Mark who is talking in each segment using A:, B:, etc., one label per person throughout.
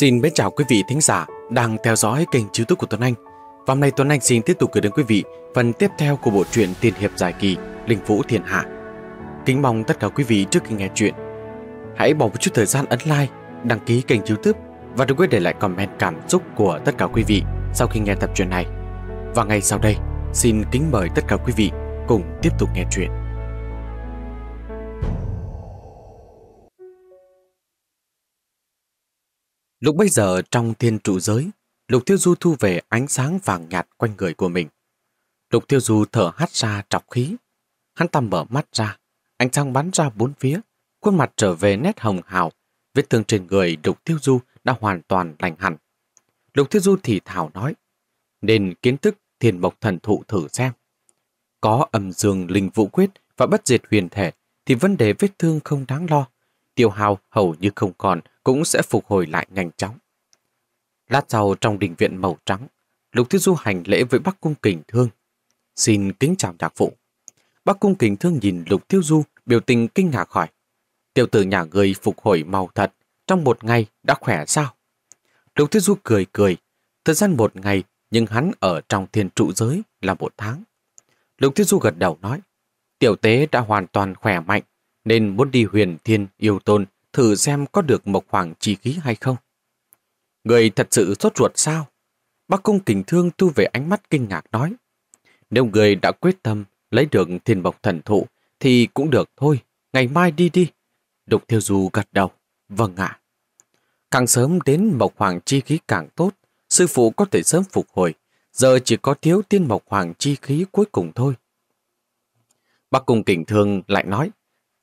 A: Xin mến chào quý vị thính giả đang theo dõi kênh youtube của Tuấn Anh. Và hôm nay Tuấn Anh xin tiếp tục gửi đến quý vị phần tiếp theo của bộ truyện Tiên Hiệp Giải Kỳ Linh Vũ Thiên Hạ. Kính mong tất cả quý vị trước khi nghe chuyện, hãy bỏ một chút thời gian ấn like, đăng ký kênh youtube và đừng quên để lại comment cảm xúc của tất cả quý vị sau khi nghe tập truyện này. Và ngay sau đây, xin kính mời tất cả quý vị cùng tiếp tục nghe chuyện. Lúc bây giờ trong thiên trụ giới, Lục Tiêu Du thu về ánh sáng vàng nhạt quanh người của mình. Lục Tiêu Du thở hắt ra trọc khí. Hắn tầm mở mắt ra, ánh sáng bắn ra bốn phía, khuôn mặt trở về nét hồng hào, vết thương trên người Lục Tiêu Du đã hoàn toàn lành hẳn. Lục Tiêu Du thì thảo nói, nên kiến thức thiền mộc thần thụ thử xem. Có âm dương linh vũ quyết và bất diệt huyền thể thì vấn đề vết thương không đáng lo, tiêu hao hầu như không còn cũng sẽ phục hồi lại nhanh chóng. Lát sau trong đình viện màu trắng, Lục Thiết Du hành lễ với Bắc Cung Kình Thương. Xin kính chào nhạc phụ. Bắc Cung Kình Thương nhìn Lục Thiết Du biểu tình kinh ngạc hỏi. Tiểu tử nhà người phục hồi màu thật, trong một ngày đã khỏe sao? Lục Thiết Du cười cười, thời gian một ngày nhưng hắn ở trong thiên trụ giới là một tháng. Lục Thiết Du gật đầu nói, tiểu tế đã hoàn toàn khỏe mạnh nên muốn đi huyền thiên yêu tôn thử xem có được mộc hoàng chi khí hay không. Người thật sự sốt ruột sao? Bác cung kình thương thu về ánh mắt kinh ngạc nói. Nếu người đã quyết tâm lấy được thiên mộc thần thụ thì cũng được thôi, ngày mai đi đi. Đục Thiêu Du gật đầu, vâng ạ. Càng sớm đến mộc hoàng chi khí càng tốt, sư phụ có thể sớm phục hồi, giờ chỉ có thiếu tiên mộc hoàng chi khí cuối cùng thôi. Bác cung kình thương lại nói,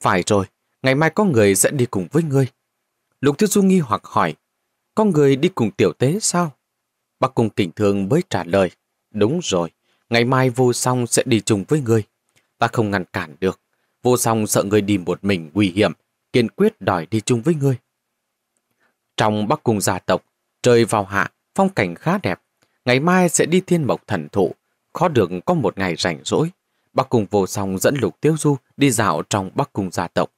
A: phải rồi, ngày mai có người sẽ đi cùng với ngươi. Lục Thiếu Du nghi hoặc hỏi, có người đi cùng tiểu tế sao? Bác Cung Kình Thường mới trả lời, đúng rồi, ngày mai vô song sẽ đi chung với ngươi. Ta không ngăn cản được, vô song sợ ngươi đi một mình nguy hiểm, kiên quyết đòi đi chung với ngươi. Trong Bắc Cung gia tộc, trời vào hạ, phong cảnh khá đẹp, ngày mai sẽ đi thiên mộc thần thụ, khó được có một ngày rảnh rỗi. Bắc Cung vô song dẫn Lục Tiêu Du đi dạo trong Bắc Cung gia tộc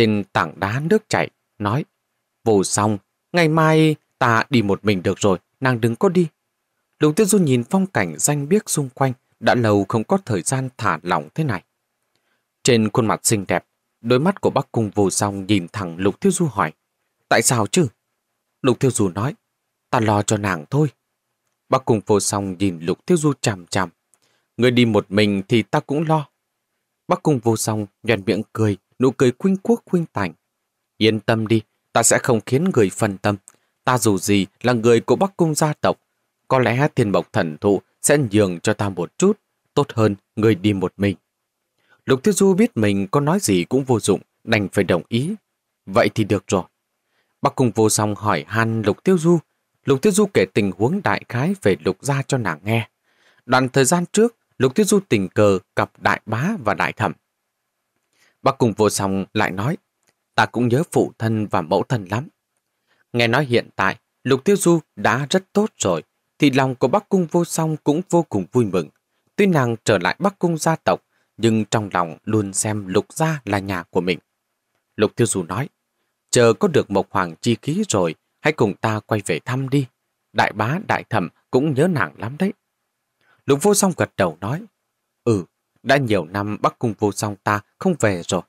A: trên tảng đá nước chảy, nói Vô xong, ngày mai ta đi một mình được rồi, nàng đừng có đi. Lục Tiêu Du nhìn phong cảnh danh biếc xung quanh, đã lâu không có thời gian thả lỏng thế này. Trên khuôn mặt xinh đẹp, đôi mắt của bác cung vô song nhìn thẳng Lục Tiêu Du hỏi Tại sao chứ? Lục Tiêu Du nói Ta lo cho nàng thôi. Bác cung vô song nhìn Lục Tiêu Du chằm chằm. Người đi một mình thì ta cũng lo. Bác cung vô song nhoèn miệng cười nụ cười khuynh quốc khuynh tảnh. Yên tâm đi, ta sẽ không khiến người phân tâm. Ta dù gì là người của Bắc Cung gia tộc. Có lẽ thiên bộc thần thụ sẽ nhường cho ta một chút, tốt hơn người đi một mình. Lục Tiêu Du biết mình có nói gì cũng vô dụng, đành phải đồng ý. Vậy thì được rồi. Bắc Cung vô song hỏi han Lục Tiêu Du. Lục Tiêu Du kể tình huống đại khái về Lục gia cho nàng nghe. Đoạn thời gian trước, Lục Tiêu Du tình cờ gặp Đại Bá và Đại Thẩm. Bác cùng vô song lại nói, ta cũng nhớ phụ thân và mẫu thân lắm. Nghe nói hiện tại, Lục Tiêu Du đã rất tốt rồi, thì lòng của Bắc Cung vô song cũng vô cùng vui mừng. Tuy nàng trở lại Bắc Cung gia tộc, nhưng trong lòng luôn xem Lục gia là nhà của mình. Lục Tiêu Du nói, chờ có được một Hoàng chi ký rồi, hãy cùng ta quay về thăm đi. Đại bá, đại thẩm cũng nhớ nàng lắm đấy. Lục vô song gật đầu nói, ừ, đã nhiều năm Bắc Cung vô song ta không về rồi.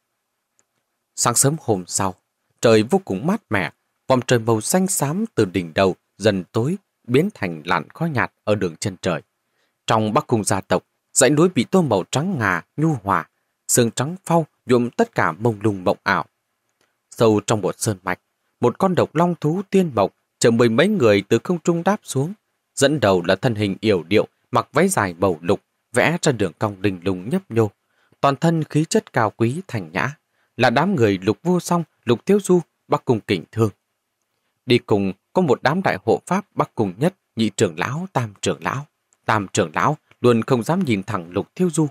A: Sáng sớm hôm sau, trời vô cùng mát mẻ, vòng trời màu xanh xám từ đỉnh đầu dần tối biến thành làn khói nhạt ở đường chân trời. Trong Bắc Cung gia tộc, dãy núi bị tô màu trắng ngà, nhu hòa, sương trắng phau nhuộm tất cả mông lung mộng ảo. Sâu trong một sơn mạch, một con độc long thú tiên mộc chở mười mấy người từ không trung đáp xuống. Dẫn đầu là thân hình yểu điệu, mặc váy dài màu lục, vẽ trên đường cong đình lùng nhấp nhô, toàn thân khí chất cao quý thành nhã, là đám người lục vô song, lục thiếu du, bắc cùng kình thương. Đi cùng có một đám đại hộ pháp bắc cùng nhất, nhị trưởng lão, tam trưởng lão. Tam trưởng lão luôn không dám nhìn thẳng lục thiếu du.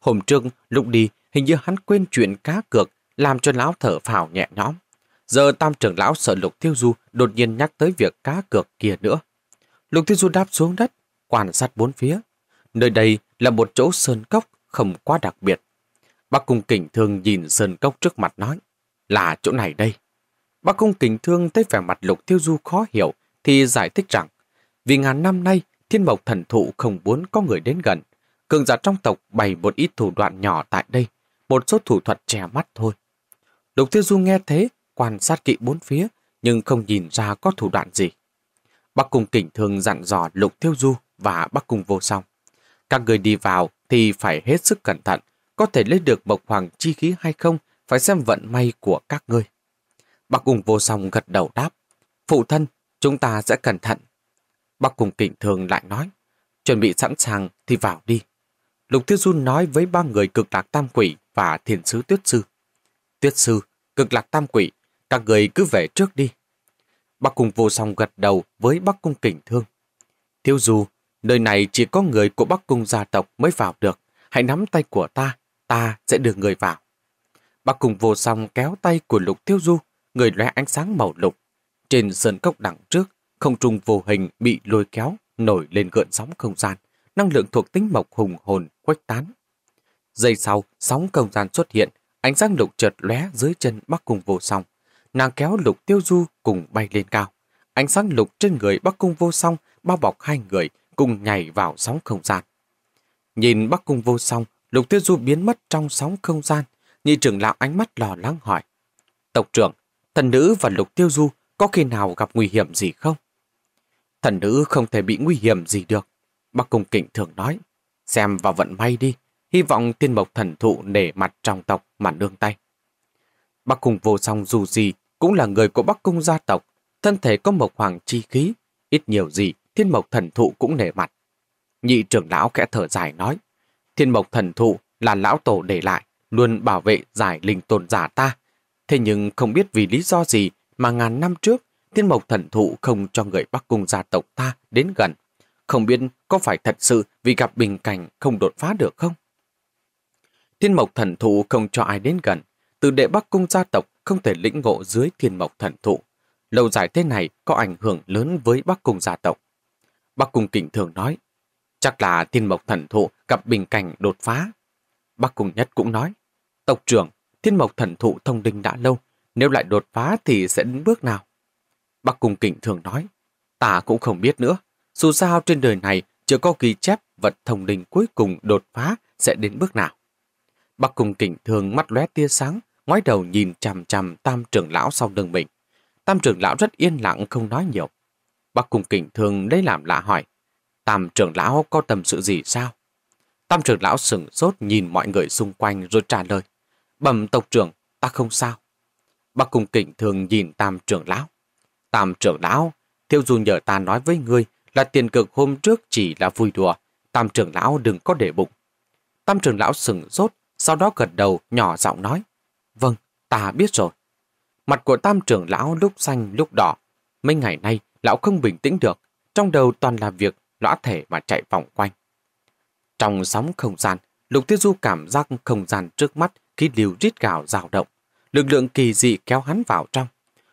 A: Hôm trước, lục đi, hình như hắn quên chuyện cá cược, làm cho lão thở phào nhẹ nhõm. Giờ tam trưởng lão sợ lục thiếu du đột nhiên nhắc tới việc cá cược kia nữa. Lục thiếu du đáp xuống đất, quan sát bốn phía, Nơi đây là một chỗ sơn cốc không quá đặc biệt. Bác Cung Kình Thương nhìn sơn cốc trước mặt nói, là chỗ này đây. Bác Cung Kình Thương thấy vẻ mặt Lục Tiêu Du khó hiểu thì giải thích rằng, vì ngàn năm nay thiên mộc thần thụ không muốn có người đến gần. Cường giả trong tộc bày một ít thủ đoạn nhỏ tại đây, một số thủ thuật trẻ mắt thôi. Lục Tiêu Du nghe thế, quan sát kỹ bốn phía, nhưng không nhìn ra có thủ đoạn gì. Bắc Cung Kình Thương dặn dò Lục Tiêu Du và Bắc Cung Vô Song. Các người đi vào thì phải hết sức cẩn thận, có thể lấy được bộc hoàng chi khí hay không phải xem vận may của các ngươi. Bác cùng vô song gật đầu đáp, phụ thân, chúng ta sẽ cẩn thận. Bác cùng kỉnh thường lại nói, chuẩn bị sẵn sàng thì vào đi. Lục Thiết Du nói với ba người cực lạc tam quỷ và thiền sứ tuyết sư. Tuyết sư, cực lạc tam quỷ, các người cứ về trước đi. Bác cùng vô song gật đầu với bác cung kỉnh thương. Thiêu Du Nơi này chỉ có người của Bắc Cung gia tộc mới vào được. Hãy nắm tay của ta, ta sẽ đưa người vào. Bắc Cung vô song kéo tay của Lục Tiêu Du, người lóe ánh sáng màu lục. Trên sân cốc đằng trước, không trung vô hình bị lôi kéo, nổi lên gợn sóng không gian. Năng lượng thuộc tính mộc hùng hồn khuếch tán. Giây sau, sóng không gian xuất hiện, ánh sáng lục chợt lóe dưới chân Bắc Cung vô song. Nàng kéo Lục Tiêu Du cùng bay lên cao. Ánh sáng lục trên người Bắc Cung vô song bao bọc hai người, cùng nhảy vào sóng không gian. Nhìn bắc cung vô song, lục tiêu du biến mất trong sóng không gian, nhị trưởng lão ánh mắt lò lắng hỏi. Tộc trưởng, thần nữ và lục tiêu du có khi nào gặp nguy hiểm gì không? Thần nữ không thể bị nguy hiểm gì được. Bắc cung kịnh thường nói, xem vào vận may đi, hy vọng tiên mộc thần thụ nể mặt trong tộc mà nương tay. Bắc cung vô song dù gì cũng là người của Bắc cung gia tộc, thân thể có mộc hoàng chi khí, ít nhiều gì thiên mộc thần thụ cũng nể mặt. Nhị trưởng lão khẽ thở dài nói, thiên mộc thần thụ là lão tổ để lại, luôn bảo vệ giải linh tồn giả ta. Thế nhưng không biết vì lý do gì mà ngàn năm trước, thiên mộc thần thụ không cho người Bắc Cung gia tộc ta đến gần. Không biết có phải thật sự vì gặp bình cảnh không đột phá được không? Thiên mộc thần thụ không cho ai đến gần, từ đệ Bắc Cung gia tộc không thể lĩnh ngộ dưới thiên mộc thần thụ. Lâu dài thế này có ảnh hưởng lớn với Bắc Cung gia tộc. Bắc Cung Kình thường nói, chắc là thiên mộc thần thụ gặp bình cảnh đột phá. Bắc Cung Nhất cũng nói, tộc trưởng, thiên mộc thần thụ thông linh đã lâu, nếu lại đột phá thì sẽ đến bước nào? Bắc Cung Kình thường nói, ta cũng không biết nữa, dù sao trên đời này chưa có ghi chép vật thông linh cuối cùng đột phá sẽ đến bước nào. Bắc Cung Kình thường mắt lóe tia sáng, ngoái đầu nhìn chằm chằm tam trưởng lão sau lưng mình. Tam trưởng lão rất yên lặng không nói nhiều. Bác cùng kỉnh thường lấy làm lạ hỏi, Tam trưởng lão có tâm sự gì sao? Tam trưởng lão sừng sốt nhìn mọi người xung quanh rồi trả lời, Bẩm tộc trưởng, ta không sao. Bác cùng kỉnh thường nhìn Tam trưởng lão. Tam trưởng lão, Thiêu dù nhờ ta nói với ngươi là tiền cực hôm trước chỉ là vui đùa, Tam trưởng lão đừng có để bụng. Tam trưởng lão sừng sốt, sau đó gật đầu nhỏ giọng nói, Vâng, ta biết rồi. Mặt của tam trưởng lão lúc xanh lúc đỏ. Mấy ngày nay, lão không bình tĩnh được, trong đầu toàn là việc lõa thể mà chạy vòng quanh. Trong sóng không gian, Lục Tiêu Du cảm giác không gian trước mắt khi liều rít gào dao động, lực lượng kỳ dị kéo hắn vào trong.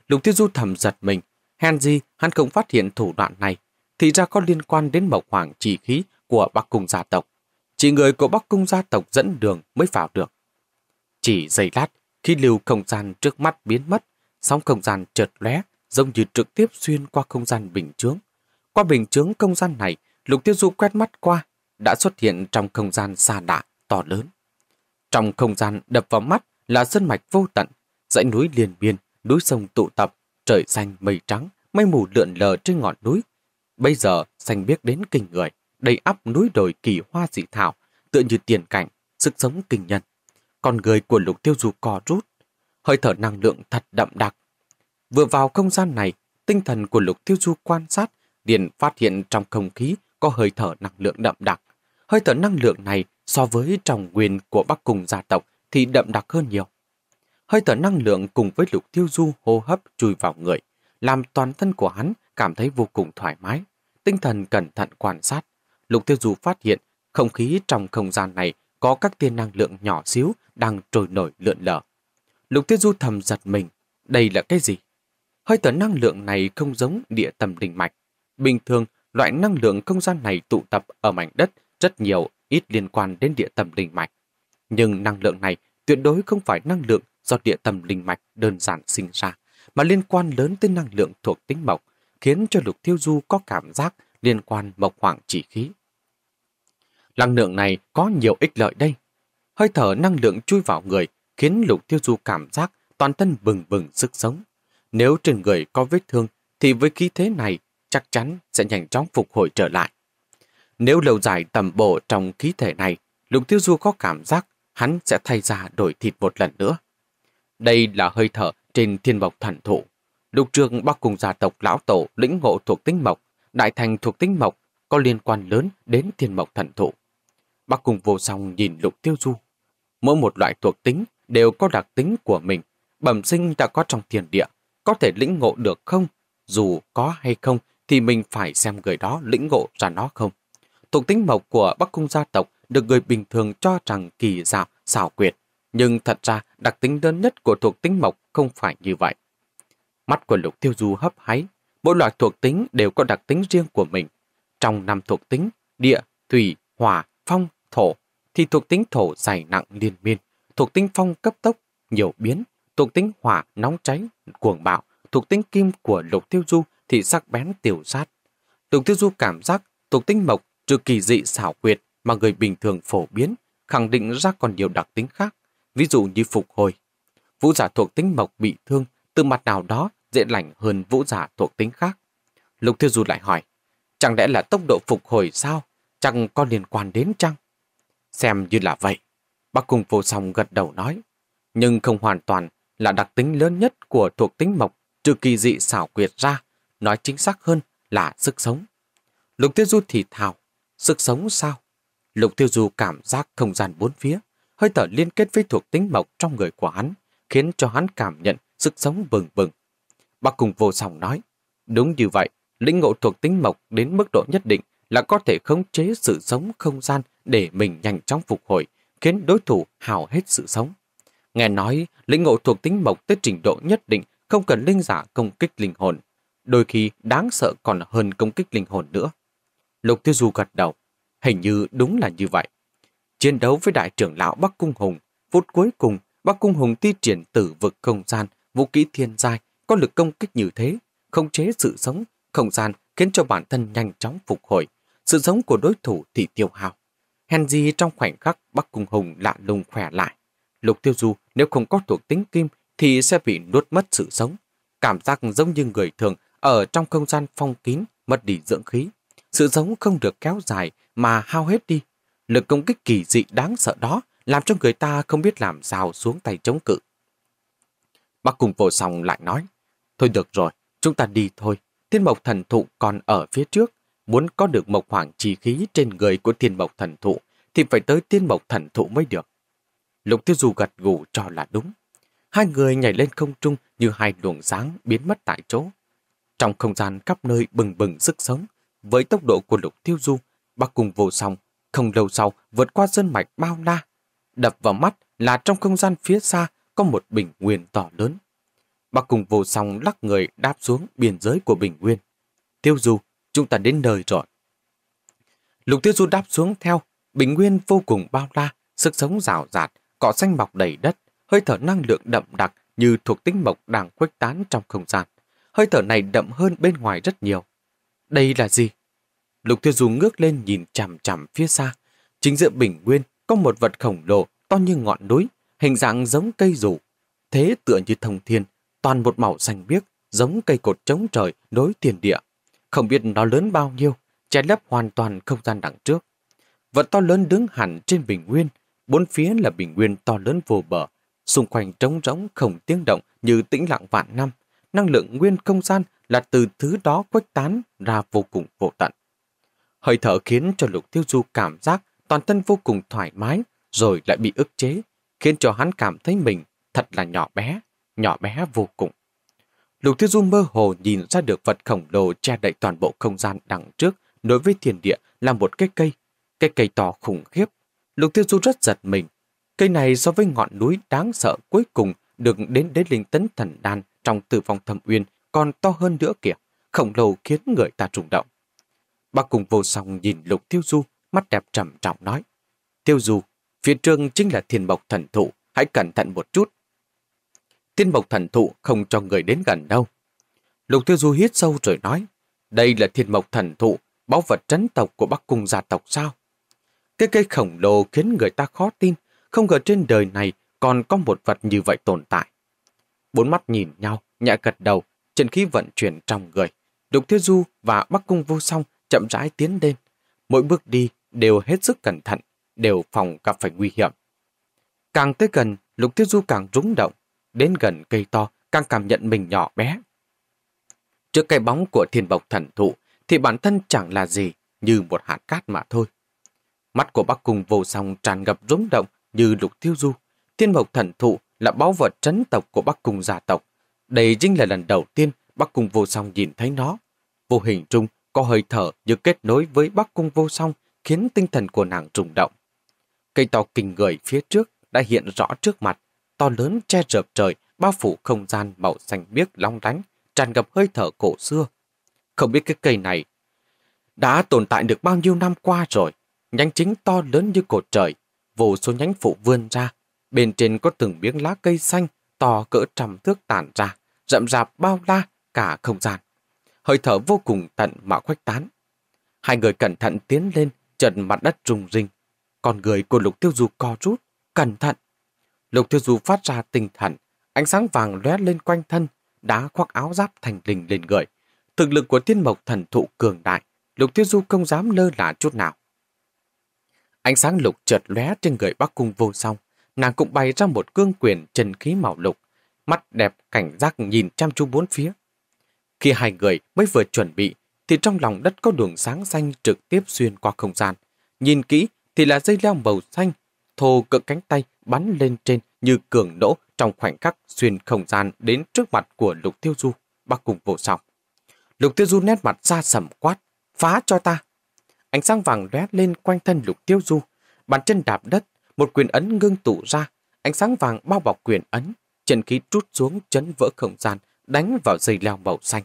A: Lục Tiêu Du thầm giật mình, hèn gì hắn không phát hiện thủ đoạn này, thì ra có liên quan đến mộc hoàng chỉ khí của Bắc Cung gia tộc. Chỉ người của Bắc Cung gia tộc dẫn đường mới vào được. Chỉ giây lát, khi liều không gian trước mắt biến mất, sóng không gian chợt lóe giống như trực tiếp xuyên qua không gian bình chướng. Qua bình chướng không gian này, Lục Tiêu Du quét mắt qua, đã xuất hiện trong không gian xa đạ, to lớn. Trong không gian đập vào mắt là sơn mạch vô tận, dãy núi liền biên, núi sông tụ tập, trời xanh mây trắng, mây mù lượn lờ trên ngọn núi. Bây giờ xanh biếc đến kinh người, đầy ắp núi đồi kỳ hoa dị thảo, tựa như tiền cảnh, sức sống kinh nhân. Con người của lục tiêu du co rút, hơi thở năng lượng thật đậm đặc, Vừa vào không gian này, tinh thần của Lục Tiêu Du quan sát, liền phát hiện trong không khí có hơi thở năng lượng đậm đặc. Hơi thở năng lượng này so với trong nguyên của Bắc Cùng gia tộc thì đậm đặc hơn nhiều. Hơi thở năng lượng cùng với Lục Tiêu Du hô hấp chui vào người, làm toàn thân của hắn cảm thấy vô cùng thoải mái. Tinh thần cẩn thận quan sát, Lục Tiêu Du phát hiện không khí trong không gian này có các tiên năng lượng nhỏ xíu đang trôi nổi lượn lờ. Lục Tiêu Du thầm giật mình, đây là cái gì? Hơi thở năng lượng này không giống địa tầm đỉnh mạch. Bình thường, loại năng lượng không gian này tụ tập ở mảnh đất rất nhiều ít liên quan đến địa tầm đỉnh mạch. Nhưng năng lượng này tuyệt đối không phải năng lượng do địa tầm linh mạch đơn giản sinh ra, mà liên quan lớn tới năng lượng thuộc tính mộc, khiến cho Lục Thiêu Du có cảm giác liên quan mộc hoàng chỉ khí. Năng lượng này có nhiều ích lợi đây. Hơi thở năng lượng chui vào người khiến Lục Tiêu Du cảm giác toàn thân bừng bừng sức sống. Nếu trên người có vết thương thì với khí thế này chắc chắn sẽ nhanh chóng phục hồi trở lại. Nếu lâu dài tầm bộ trong khí thể này, Lục Tiêu Du có cảm giác hắn sẽ thay ra đổi thịt một lần nữa. Đây là hơi thở trên thiên mộc thần thụ. Lục trường bắc cùng gia tộc lão tổ lĩnh ngộ thuộc tính mộc, đại thành thuộc tính mộc có liên quan lớn đến thiên mộc thần thụ. Bắc cùng vô song nhìn Lục Tiêu Du. Mỗi một loại thuộc tính đều có đặc tính của mình, bẩm sinh đã có trong thiên địa, có thể lĩnh ngộ được không? Dù có hay không thì mình phải xem người đó lĩnh ngộ ra nó không. Thuộc tính mộc của Bắc Cung gia tộc được người bình thường cho rằng kỳ dạo, xảo quyệt. Nhưng thật ra đặc tính đơn nhất của thuộc tính mộc không phải như vậy. Mắt của lục tiêu du hấp háy, mỗi loại thuộc tính đều có đặc tính riêng của mình. Trong năm thuộc tính, địa, thủy, hỏa, phong, thổ, thì thuộc tính thổ dày nặng liên miên, thuộc tính phong cấp tốc, nhiều biến, thuộc tính hỏa nóng cháy, cuồng bạo, thuộc tính kim của lục tiêu du thì sắc bén tiểu sát. Lục tiêu du cảm giác thuộc tính mộc trừ kỳ dị xảo quyệt mà người bình thường phổ biến, khẳng định ra còn nhiều đặc tính khác, ví dụ như phục hồi. Vũ giả thuộc tính mộc bị thương, từ mặt nào đó dễ lành hơn vũ giả thuộc tính khác. Lục tiêu du lại hỏi, chẳng lẽ là tốc độ phục hồi sao? Chẳng có liên quan đến chăng? Xem như là vậy. Bác cùng vô song gật đầu nói, nhưng không hoàn toàn là đặc tính lớn nhất của thuộc tính mộc, trừ kỳ dị xảo quyệt ra, nói chính xác hơn là sức sống. Lục Tiêu Du thì thào, sức sống sao? Lục Tiêu Du cảm giác không gian bốn phía, hơi thở liên kết với thuộc tính mộc trong người của hắn, khiến cho hắn cảm nhận sức sống bừng bừng. Bác cùng vô song nói, đúng như vậy, lĩnh ngộ thuộc tính mộc đến mức độ nhất định là có thể khống chế sự sống không gian để mình nhanh chóng phục hồi, khiến đối thủ hào hết sự sống. Nghe nói, lĩnh ngộ thuộc tính mộc tới trình độ nhất định không cần linh giả công kích linh hồn. Đôi khi đáng sợ còn hơn công kích linh hồn nữa. Lục Tiêu Du gật đầu. Hình như đúng là như vậy. Chiến đấu với đại trưởng lão Bắc Cung Hùng, phút cuối cùng Bắc Cung Hùng thi triển tử vực không gian, vũ kỹ thiên giai, có lực công kích như thế, không chế sự sống, không gian khiến cho bản thân nhanh chóng phục hồi, sự sống của đối thủ thì tiêu hao. Hèn gì trong khoảnh khắc Bắc Cung Hùng lạ lùng khỏe lại. Lục Tiêu Du nếu không có thuộc tính kim thì sẽ bị nuốt mất sự sống. Cảm giác giống như người thường ở trong không gian phong kín, mất đi dưỡng khí. Sự sống không được kéo dài mà hao hết đi. Lực công kích kỳ dị đáng sợ đó làm cho người ta không biết làm sao xuống tay chống cự. Bác cùng vô Sòng lại nói, thôi được rồi, chúng ta đi thôi. Thiên mộc thần thụ còn ở phía trước, muốn có được mộc hoàng chi khí trên người của thiên mộc thần thụ thì phải tới Thiên mộc thần thụ mới được. Lục Tiêu Du gật gù cho là đúng. Hai người nhảy lên không trung như hai luồng sáng biến mất tại chỗ. Trong không gian khắp nơi bừng bừng sức sống, với tốc độ của Lục Tiêu Du, bác cùng vô song, không lâu sau vượt qua dân mạch bao la. Đập vào mắt là trong không gian phía xa có một bình nguyên to lớn. Bác cùng vô song lắc người đáp xuống biên giới của bình nguyên. Tiêu Du, chúng ta đến nơi rồi. Lục Tiêu Du đáp xuống theo, bình nguyên vô cùng bao la, sức sống rào rạt, cỏ xanh mọc đầy đất, hơi thở năng lượng đậm đặc như thuộc tính mộc đang khuếch tán trong không gian. Hơi thở này đậm hơn bên ngoài rất nhiều. Đây là gì? Lục Tiêu Du ngước lên nhìn chằm chằm phía xa. Chính giữa bình nguyên có một vật khổng lồ to như ngọn núi, hình dạng giống cây rủ. Thế tựa như thông thiên, toàn một màu xanh biếc, giống cây cột chống trời đối tiền địa. Không biết nó lớn bao nhiêu, che lấp hoàn toàn không gian đằng trước. Vật to lớn đứng hẳn trên bình nguyên, Bốn phía là bình nguyên to lớn vô bờ, xung quanh trống rỗng không tiếng động như tĩnh lặng vạn năm. Năng lượng nguyên không gian là từ thứ đó khuếch tán ra vô cùng vô tận. Hơi thở khiến cho Lục Tiêu Du cảm giác toàn thân vô cùng thoải mái, rồi lại bị ức chế, khiến cho hắn cảm thấy mình thật là nhỏ bé, nhỏ bé vô cùng. Lục Tiêu Du mơ hồ nhìn ra được vật khổng lồ che đậy toàn bộ không gian đằng trước đối với thiền địa là một cái cây. Cái cây to khủng khiếp Lục Tiêu Du rất giật mình. Cây này so với ngọn núi đáng sợ cuối cùng được đến đế linh tấn thần đan trong tử vong thâm uyên còn to hơn nữa kìa, khổng lồ khiến người ta trùng động. Bác cùng vô song nhìn Lục Tiêu Du, mắt đẹp trầm trọng nói. Tiêu Du, phía trương chính là thiên mộc thần thụ, hãy cẩn thận một chút. Thiên mộc thần thụ không cho người đến gần đâu. Lục Tiêu Du hít sâu rồi nói, đây là thiên mộc thần thụ, báu vật trấn tộc của Bắc Cung gia tộc sao? Cái cây khổng lồ khiến người ta khó tin, không ngờ trên đời này còn có một vật như vậy tồn tại. Bốn mắt nhìn nhau, nhẹ gật đầu, chân khí vận chuyển trong người. Đục Thiết Du và Bắc Cung Vô Song chậm rãi tiến lên. Mỗi bước đi đều hết sức cẩn thận, đều phòng gặp phải nguy hiểm. Càng tới gần, Lục Thiết Du càng rúng động, đến gần cây to càng cảm nhận mình nhỏ bé. Trước cái bóng của thiên bộc thần thụ thì bản thân chẳng là gì như một hạt cát mà thôi. Mắt của Bắc Cung vô song tràn ngập rúng động như lục tiêu du. Thiên mộc thần thụ là báu vật trấn tộc của Bắc Cung gia tộc. Đây chính là lần đầu tiên Bắc Cung vô song nhìn thấy nó. Vô hình trung có hơi thở như kết nối với Bắc Cung vô song khiến tinh thần của nàng rung động. Cây to kinh người phía trước đã hiện rõ trước mặt, to lớn che rợp trời, bao phủ không gian màu xanh biếc long lánh, tràn ngập hơi thở cổ xưa. Không biết cái cây này đã tồn tại được bao nhiêu năm qua rồi, Nhánh chính to lớn như cột trời, vô số nhánh phụ vươn ra. Bên trên có từng miếng lá cây xanh to cỡ trăm thước tản ra, rậm rạp bao la cả không gian. Hơi thở vô cùng tận mà khuếch tán. Hai người cẩn thận tiến lên, trần mặt đất rung rinh. Còn người của Lục Tiêu Du co rút, cẩn thận. Lục Tiêu Du phát ra tinh thần, ánh sáng vàng lóe lên quanh thân, đá khoác áo giáp thành lình lên người. Thực lực của tiên mộc thần thụ cường đại, Lục Tiêu Du không dám lơ là chút nào. Ánh sáng lục chợt lóe trên người Bắc Cung vô song, nàng cũng bay ra một cương quyền trần khí màu lục, mắt đẹp cảnh giác nhìn chăm chú bốn phía. Khi hai người mới vừa chuẩn bị, thì trong lòng đất có đường sáng xanh trực tiếp xuyên qua không gian. Nhìn kỹ thì là dây leo màu xanh, thô cỡ cánh tay bắn lên trên như cường nỗ trong khoảnh khắc xuyên không gian đến trước mặt của Lục Tiêu Du, Bắc Cung vô song. Lục Tiêu Du nét mặt ra sầm quát, phá cho ta. Ánh sáng vàng lóe lên quanh thân lục tiêu du, bàn chân đạp đất, một quyền ấn ngưng tụ ra, ánh sáng vàng bao bọc quyền ấn, chân khí trút xuống chấn vỡ không gian, đánh vào dây leo màu xanh.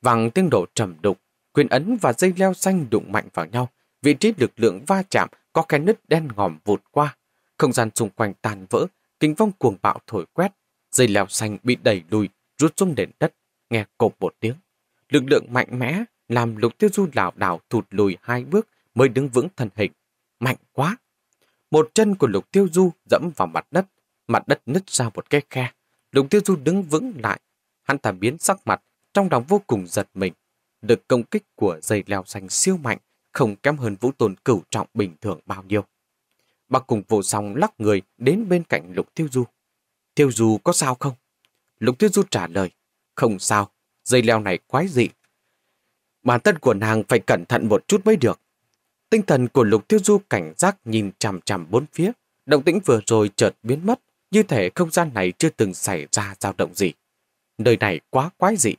A: Vàng tiếng đổ trầm đục, quyền ấn và dây leo xanh đụng mạnh vào nhau, vị trí lực lượng va chạm có cái nứt đen ngòm vụt qua, không gian xung quanh tàn vỡ, kính vong cuồng bạo thổi quét, dây leo xanh bị đẩy lùi, rút xuống nền đất, nghe cộp một tiếng. Lực lượng mạnh mẽ làm lục tiêu du lảo đảo thụt lùi hai bước mới đứng vững thân hình. Mạnh quá! Một chân của lục tiêu du dẫm vào mặt đất, mặt đất nứt ra một cái khe. Lục tiêu du đứng vững lại, hắn ta biến sắc mặt, trong lòng vô cùng giật mình. Được công kích của dây leo xanh siêu mạnh, không kém hơn vũ tồn cửu trọng bình thường bao nhiêu. Bác cùng vô song lắc người đến bên cạnh lục tiêu du. Tiêu du có sao không? Lục tiêu du trả lời, không sao, dây leo này quái dị, Bản thân của nàng phải cẩn thận một chút mới được. Tinh thần của Lục Tiêu Du cảnh giác nhìn chằm chằm bốn phía. Động tĩnh vừa rồi chợt biến mất, như thể không gian này chưa từng xảy ra dao động gì. Nơi này quá quái dị.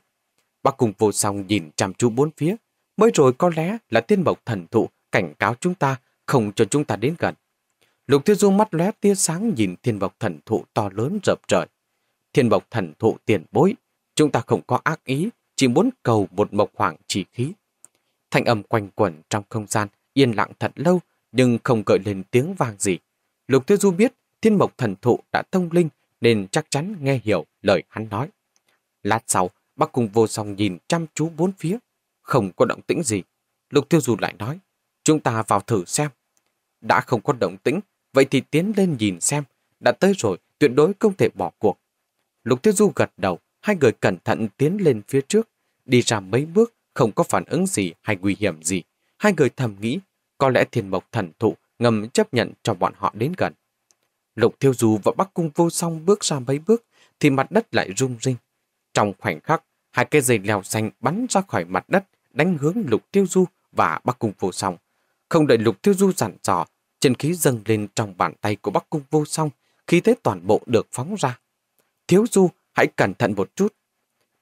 A: Bác cùng vô song nhìn chằm chú bốn phía. Mới rồi có lẽ là tiên mộc thần thụ cảnh cáo chúng ta không cho chúng ta đến gần. Lục Tiêu Du mắt lóe tia sáng nhìn thiên mộc thần thụ to lớn rợp trời. Thiên mộc thần thụ tiền bối, chúng ta không có ác ý, chỉ muốn cầu một mộc hoàng chỉ khí. Thanh âm quanh quẩn trong không gian, yên lặng thật lâu, nhưng không gợi lên tiếng vang gì. Lục Tiêu Du biết thiên mộc thần thụ đã thông linh nên chắc chắn nghe hiểu lời hắn nói. Lát sau, bác cùng vô song nhìn chăm chú bốn phía, không có động tĩnh gì. Lục Tiêu Du lại nói, chúng ta vào thử xem. Đã không có động tĩnh, vậy thì tiến lên nhìn xem, đã tới rồi, tuyệt đối không thể bỏ cuộc. Lục Tiêu Du gật đầu, hai người cẩn thận tiến lên phía trước, đi ra mấy bước, không có phản ứng gì hay nguy hiểm gì. Hai người thầm nghĩ, có lẽ thiên mộc thần thụ ngầm chấp nhận cho bọn họ đến gần. Lục Thiêu Du và Bắc Cung Vô Song bước ra mấy bước, thì mặt đất lại rung rinh. Trong khoảnh khắc, hai cây dây leo xanh bắn ra khỏi mặt đất, đánh hướng Lục Thiêu Du và Bắc Cung Vô Song. Không đợi Lục Thiêu Du dặn dò, chân khí dâng lên trong bàn tay của Bắc Cung Vô Song, khi thế toàn bộ được phóng ra. Thiếu Du hãy cẩn thận một chút.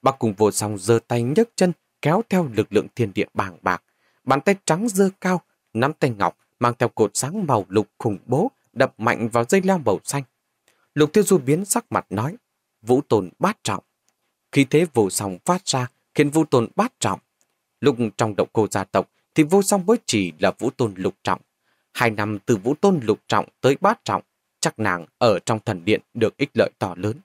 A: Bác cùng vô song giơ tay nhấc chân, kéo theo lực lượng thiên địa bàng bạc. Bàn tay trắng dơ cao, nắm tay ngọc, mang theo cột sáng màu lục khủng bố, đập mạnh vào dây leo màu xanh. Lục tiêu du biến sắc mặt nói, vũ tồn bát trọng. Khi thế vô song phát ra, khiến vũ tồn bát trọng. lục trong động cô gia tộc, thì vô song mới chỉ là vũ tôn lục trọng. Hai năm từ vũ tôn lục trọng tới bát trọng, chắc nàng ở trong thần điện được ích lợi to lớn.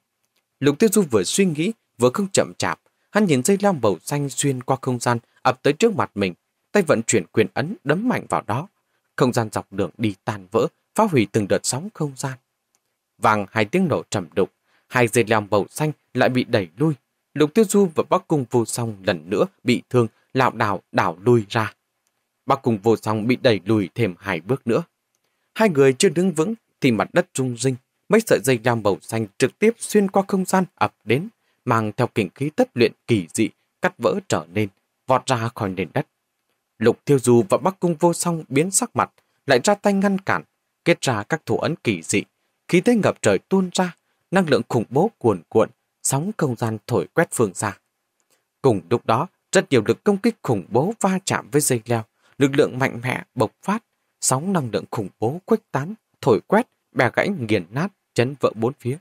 A: Lục Tiêu Du vừa suy nghĩ, vừa không chậm chạp. Hắn nhìn dây lam màu xanh xuyên qua không gian, ập tới trước mặt mình. Tay vận chuyển quyền ấn đấm mạnh vào đó. Không gian dọc đường đi tan vỡ, phá hủy từng đợt sóng không gian. Vàng hai tiếng nổ trầm đục, hai dây lam màu xanh lại bị đẩy lui. Lục Tiêu Du và Bắc Cung Vô Song lần nữa bị thương, lảo đảo đảo lui ra. Bắc Cung Vô Song bị đẩy lùi thêm hai bước nữa. Hai người chưa đứng vững thì mặt đất rung rinh, mấy sợi dây nham màu xanh trực tiếp xuyên qua không gian ập đến, mang theo kinh khí tất luyện kỳ dị, cắt vỡ trở nên, vọt ra khỏi nền đất. Lục Thiêu Du và Bắc Cung Vô Song biến sắc mặt, lại ra tay ngăn cản, kết ra các thủ ấn kỳ dị, khí thế ngập trời tuôn ra, năng lượng khủng bố cuồn cuộn, sóng không gian thổi quét phương xa. Cùng lúc đó, rất nhiều lực công kích khủng bố va chạm với dây leo, lực lượng mạnh mẽ bộc phát, sóng năng lượng khủng bố quét tán, thổi quét, bè gãy nghiền nát, chấn vỡ bốn phía.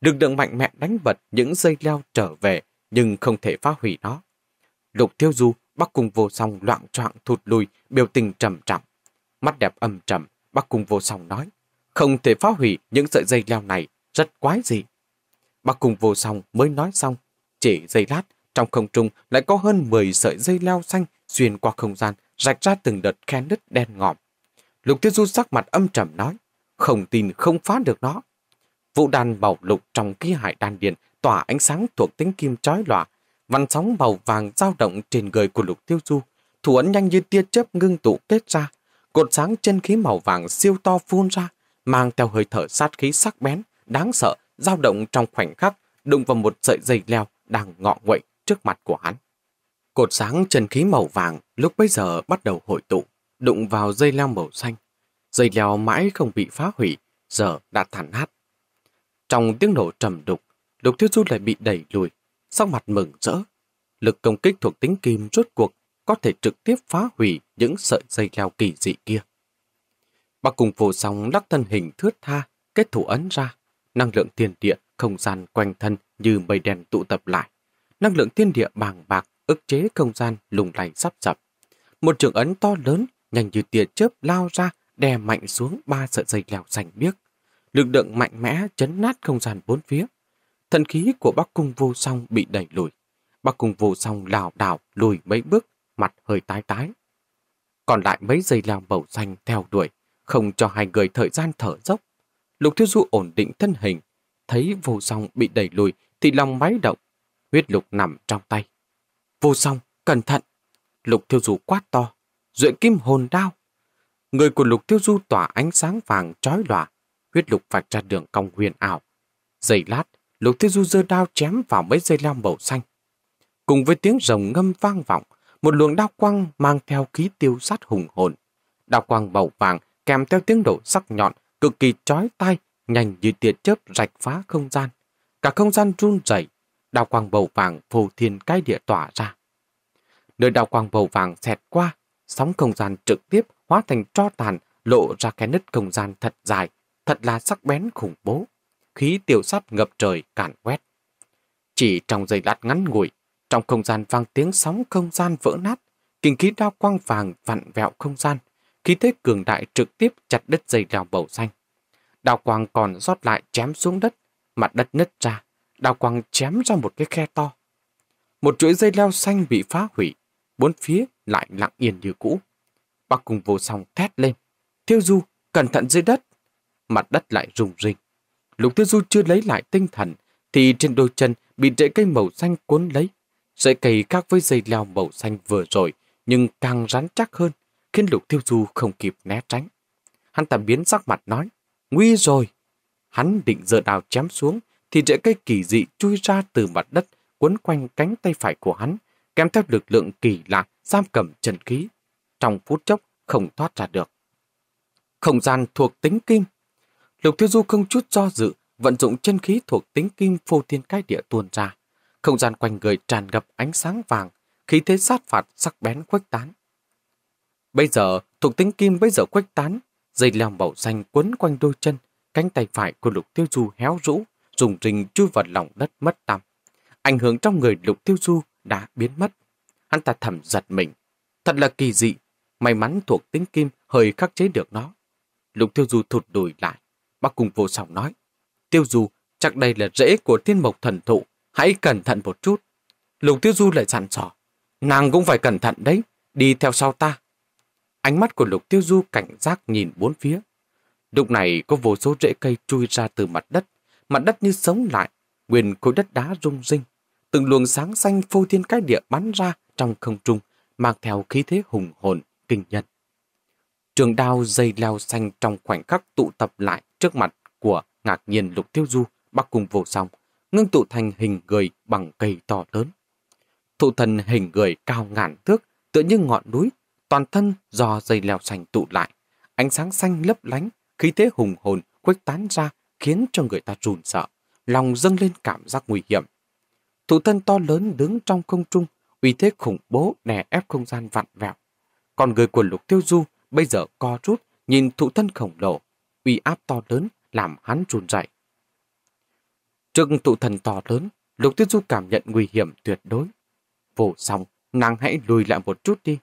A: Lực lượng mạnh mẽ đánh vật những dây leo trở về nhưng không thể phá hủy nó. Lục Thiêu Du, bắt cùng Vô Song loạn choạng thụt lùi, biểu tình trầm trọng. Mắt đẹp âm trầm, Bắt cùng Vô Song nói, không thể phá hủy những sợi dây leo này, rất quái dị. Bắt cùng Vô Song mới nói xong, chỉ giây lát, trong không trung lại có hơn 10 sợi dây leo xanh xuyên qua không gian, rạch ra từng đợt khe nứt đen ngòm. Lục Thiêu Du sắc mặt âm trầm nói, không tin không phá được nó, Vụ đàn bảo lục trong khí hải đan điện tỏa ánh sáng thuộc tính kim chói lọa, văn sóng màu vàng dao động trên người của lục tiêu du, thủ ấn nhanh như tia chớp ngưng tụ kết ra, cột sáng chân khí màu vàng siêu to phun ra, mang theo hơi thở sát khí sắc bén, đáng sợ, dao động trong khoảnh khắc, đụng vào một sợi dây leo đang ngọ nguậy trước mặt của hắn. Cột sáng chân khí màu vàng lúc bấy giờ bắt đầu hội tụ, đụng vào dây leo màu xanh. Dây leo mãi không bị phá hủy, giờ đã thản nát trong tiếng nổ trầm đục, Lục Thiếu Du lại bị đẩy lùi, sắc mặt mừng rỡ. Lực công kích thuộc tính kim rốt cuộc có thể trực tiếp phá hủy những sợi dây leo kỳ dị kia. Bác cùng vô sóng lắc thân hình thướt tha, kết thủ ấn ra. Năng lượng thiên địa, không gian quanh thân như mây đèn tụ tập lại. Năng lượng thiên địa bàng bạc, ức chế không gian lùng lành sắp dập. Một trường ấn to lớn, nhanh như tia chớp lao ra, đè mạnh xuống ba sợi dây leo xanh biếc lực lượng mạnh mẽ chấn nát không gian bốn phía. Thần khí của Bắc Cung vô song bị đẩy lùi. Bắc Cung vô song lảo đảo lùi mấy bước, mặt hơi tái tái. Còn lại mấy giây làm bầu xanh theo đuổi, không cho hai người thời gian thở dốc. Lục Thiếu Du ổn định thân hình, thấy vô song bị đẩy lùi thì lòng máy động, huyết lục nằm trong tay. Vô song, cẩn thận! Lục Thiếu Du quát to, duệ kim hồn đao. Người của Lục Thiếu Du tỏa ánh sáng vàng trói lòa, huyết lục vạch ra đường cong huyền ảo. Giây lát, lục thiên du dơ đao chém vào mấy dây lam màu xanh. Cùng với tiếng rồng ngâm vang vọng, một luồng đao quang mang theo khí tiêu sát hùng hồn. Đao quang màu vàng kèm theo tiếng đổ sắc nhọn, cực kỳ chói tai, nhanh như tia chớp rạch phá không gian. Cả không gian run rẩy, đao quang màu vàng phù thiên cái địa tỏa ra. Nơi đao quang màu vàng xẹt qua, sóng không gian trực tiếp hóa thành tro tàn, lộ ra cái nứt không gian thật dài, thật là sắc bén khủng bố, khí tiểu sắt ngập trời càn quét. Chỉ trong giây lát ngắn ngủi, trong không gian vang tiếng sóng không gian vỡ nát, kinh khí đao quang vàng vặn vẹo không gian, khí thế cường đại trực tiếp chặt đất dây đào bầu xanh. Đào quang còn rót lại chém xuống đất, mặt đất nứt ra, đào quang chém ra một cái khe to. Một chuỗi dây leo xanh bị phá hủy, bốn phía lại lặng yên như cũ. Bác cùng vô song thét lên. Thiêu du, cẩn thận dưới đất mặt đất lại rung rinh. Lục Thiên Du chưa lấy lại tinh thần, thì trên đôi chân bị rễ cây màu xanh cuốn lấy. Rễ cây khác với dây leo màu xanh vừa rồi, nhưng càng rắn chắc hơn, khiến Lục Thiên Du không kịp né tránh. Hắn ta biến sắc mặt nói, nguy rồi. Hắn định giơ đào chém xuống, thì rễ cây kỳ dị chui ra từ mặt đất, quấn quanh cánh tay phải của hắn, kèm theo lực lượng kỳ lạ giam cầm chân khí. Trong phút chốc, không thoát ra được. Không gian thuộc tính kim Lục Thiếu Du không chút do dự, vận dụng chân khí thuộc tính kim phô thiên cái địa tuôn ra. Không gian quanh người tràn ngập ánh sáng vàng, khí thế sát phạt sắc bén khuếch tán. Bây giờ, thuộc tính kim bây giờ khuếch tán, dây leo màu xanh quấn quanh đôi chân, cánh tay phải của Lục Tiêu Du héo rũ, dùng rình chui vào lòng đất mất tăm. Ảnh hưởng trong người Lục Tiêu Du đã biến mất. Hắn ta thầm giật mình. Thật là kỳ dị, may mắn thuộc tính kim hơi khắc chế được nó. Lục Tiêu Du thụt đùi lại, Bác cùng vô song nói. Tiêu Du, chắc đây là rễ của thiên mộc thần thụ, hãy cẩn thận một chút. Lục Tiêu Du lại dặn dò. Nàng cũng phải cẩn thận đấy, đi theo sau ta. Ánh mắt của Lục Tiêu Du cảnh giác nhìn bốn phía. Lúc này có vô số rễ cây chui ra từ mặt đất, mặt đất như sống lại, quyền khối đất đá rung rinh. Từng luồng sáng xanh phô thiên cái địa bắn ra trong không trung, mang theo khí thế hùng hồn, kinh nhân. Trường đao dây leo xanh trong khoảnh khắc tụ tập lại, Trước mặt của ngạc nhiên lục tiêu du, bắc cùng vô song, ngưng tụ thành hình người bằng cây to lớn. Thụ thần hình người cao ngàn thước, tựa như ngọn núi, toàn thân do dây leo xanh tụ lại. Ánh sáng xanh lấp lánh, khí thế hùng hồn khuếch tán ra khiến cho người ta run sợ, lòng dâng lên cảm giác nguy hiểm. thụ thân to lớn đứng trong không trung, uy thế khủng bố đè ép không gian vặn vẹo. Còn người của lục tiêu du bây giờ co rút nhìn thụ thân khổng lồ, uy áp to lớn làm hắn run rẩy. Trước tụ thần to lớn, Lục Tuyết Du cảm nhận nguy hiểm tuyệt đối. Vô xong, nàng hãy lùi lại một chút đi.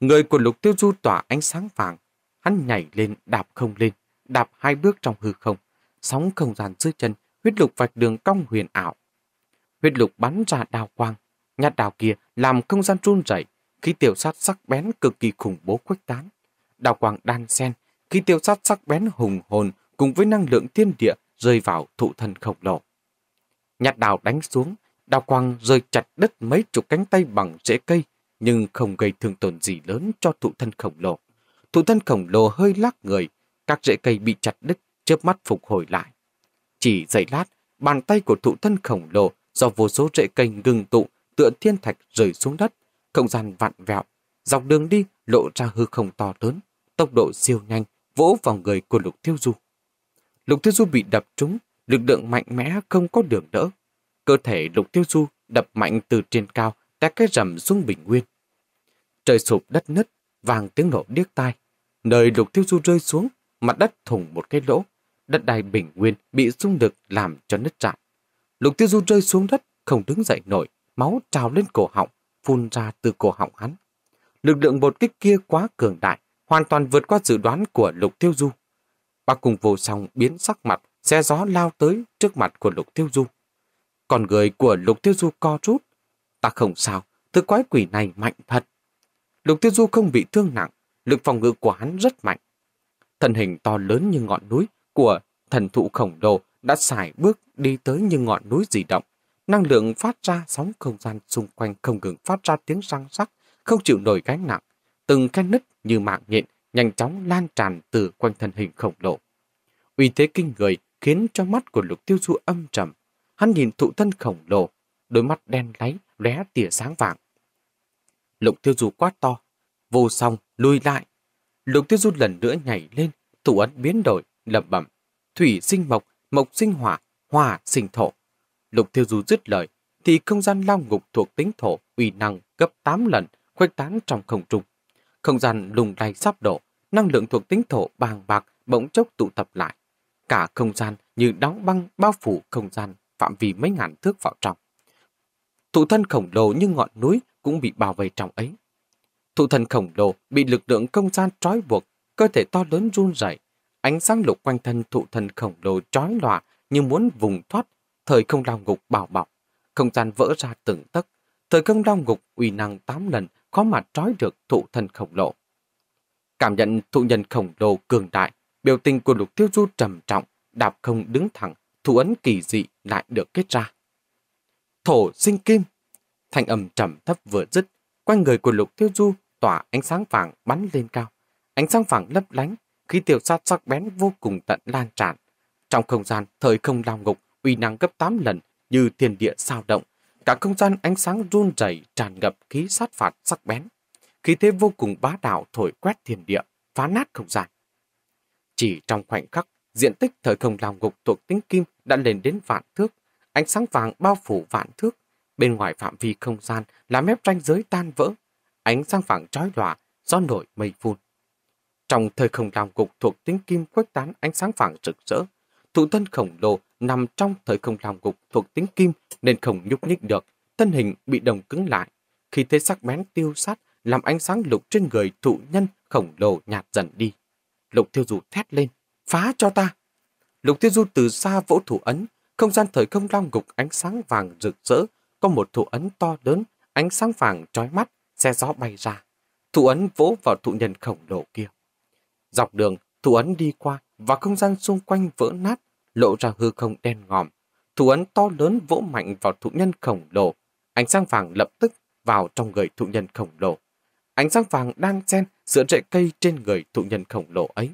A: Người của Lục Tiêu Du tỏa ánh sáng vàng, hắn nhảy lên đạp không lên, đạp hai bước trong hư không, sóng không gian dưới chân, huyết lục vạch đường cong huyền ảo. Huyết lục bắn ra đào quang, nhát đào kia làm không gian run rẩy, khi tiểu sát sắc bén cực kỳ khủng bố khuếch tán. Đào quang đan sen khi tiêu sát sắc bén hùng hồn cùng với năng lượng thiên địa rơi vào thụ thân khổng lồ. nhặt đào đánh xuống, đào quang rơi chặt đất mấy chục cánh tay bằng rễ cây, nhưng không gây thương tổn gì lớn cho thụ thân khổng lồ. Thụ thân khổng lồ hơi lắc người, các rễ cây bị chặt đứt, chớp mắt phục hồi lại. Chỉ giây lát, bàn tay của thụ thân khổng lồ do vô số rễ cây ngừng tụ, tựa thiên thạch rơi xuống đất, không gian vặn vẹo, dọc đường đi lộ ra hư không to lớn, tốc độ siêu nhanh, vỗ vào người của Lục Thiêu Du. Lục Thiêu Du bị đập trúng, lực lượng mạnh mẽ không có đường đỡ. Cơ thể Lục Thiêu Du đập mạnh từ trên cao đã cái rầm xuống bình nguyên. Trời sụp đất nứt, vàng tiếng nổ điếc tai. Nơi Lục Thiêu Du rơi xuống, mặt đất thủng một cái lỗ. Đất đai bình nguyên bị xung lực làm cho nứt rạn. Lục Tiêu Du rơi xuống đất, không đứng dậy nổi, máu trào lên cổ họng, phun ra từ cổ họng hắn. Lực lượng bột kích kia quá cường đại, hoàn toàn vượt qua dự đoán của Lục Tiêu Du. Bác cùng vô song biến sắc mặt, xe gió lao tới trước mặt của Lục Tiêu Du. Còn người của Lục Tiêu Du co rút. Ta không sao, thứ quái quỷ này mạnh thật. Lục Tiêu Du không bị thương nặng, lực phòng ngự của hắn rất mạnh. Thân hình to lớn như ngọn núi của thần thụ khổng lồ đã xài bước đi tới như ngọn núi di động. Năng lượng phát ra sóng không gian xung quanh không ngừng phát ra tiếng răng sắc không chịu nổi gánh nặng, từng cái nứt như mạng nhện nhanh chóng lan tràn từ quanh thân hình khổng lồ. Uy thế kinh người khiến cho mắt của lục tiêu du âm trầm. Hắn nhìn thụ thân khổng lồ, đôi mắt đen láy lóe tia sáng vàng. Lục tiêu du quát to, vô song lùi lại. Lục tiêu du lần nữa nhảy lên, thủ ấn biến đổi, lẩm bẩm. Thủy sinh mộc, mộc sinh hỏa, hỏa sinh thổ. Lục tiêu du dứt lời, thì không gian lao ngục thuộc tính thổ uy năng gấp 8 lần khuếch tán trong không trung. Không gian lùng lay sắp đổ, năng lượng thuộc tính thổ bàng bạc bỗng chốc tụ tập lại. Cả không gian như đóng băng bao phủ không gian phạm vi mấy ngàn thước vào trong. Thụ thân khổng lồ như ngọn núi cũng bị bao vây trong ấy. Thụ thần khổng lồ bị lực lượng không gian trói buộc, cơ thể to lớn run rẩy, ánh sáng lục quanh thân thụ thân khổng lồ trói lòa như muốn vùng thoát, thời không lao ngục bảo bọc, không gian vỡ ra từng tấc, thời không lao ngục uy năng tám lần khó mà trói được thụ thần khổng lồ. Cảm nhận thụ nhân khổng lồ cường đại, biểu tình của lục tiêu du trầm trọng, đạp không đứng thẳng, thủ ấn kỳ dị lại được kết ra. Thổ sinh kim, thanh âm trầm thấp vừa dứt, quanh người của lục tiêu du tỏa ánh sáng vàng bắn lên cao. Ánh sáng vàng lấp lánh, khi tiểu sát sắc bén vô cùng tận lan tràn. Trong không gian, thời không lao ngục, uy năng gấp 8 lần như thiên địa sao động, Cả không gian ánh sáng run rẩy tràn ngập khí sát phạt sắc bén. Khí thế vô cùng bá đạo thổi quét thiên địa, phá nát không gian. Chỉ trong khoảnh khắc, diện tích thời không lao ngục thuộc tính kim đã lên đến vạn thước. Ánh sáng vàng bao phủ vạn thước. Bên ngoài phạm vi không gian là mép ranh giới tan vỡ. Ánh sáng vàng trói lòa, do nổi mây phun. Trong thời không lao ngục thuộc tính kim khuếch tán ánh sáng vàng rực rỡ, thụ thân khổng lồ nằm trong thời không làm ngục thuộc tính kim nên không nhúc nhích được, thân hình bị đồng cứng lại. Khi thế sắc bén tiêu sát, làm ánh sáng lục trên người thụ nhân khổng lồ nhạt dần đi. Lục tiêu du thét lên, phá cho ta. Lục tiêu du từ xa vỗ thủ ấn, không gian thời không lao ngục ánh sáng vàng rực rỡ, có một thủ ấn to lớn, ánh sáng vàng trói mắt, xe gió bay ra. Thủ ấn vỗ vào thụ nhân khổng lồ kia. Dọc đường, thủ ấn đi qua, và không gian xung quanh vỡ nát, lộ ra hư không đen ngòm. Thủ ấn to lớn vỗ mạnh vào thụ nhân khổng lồ, ánh sáng vàng lập tức vào trong người thụ nhân khổng lồ. Ánh sáng vàng đang xen giữa rễ cây trên người thụ nhân khổng lồ ấy.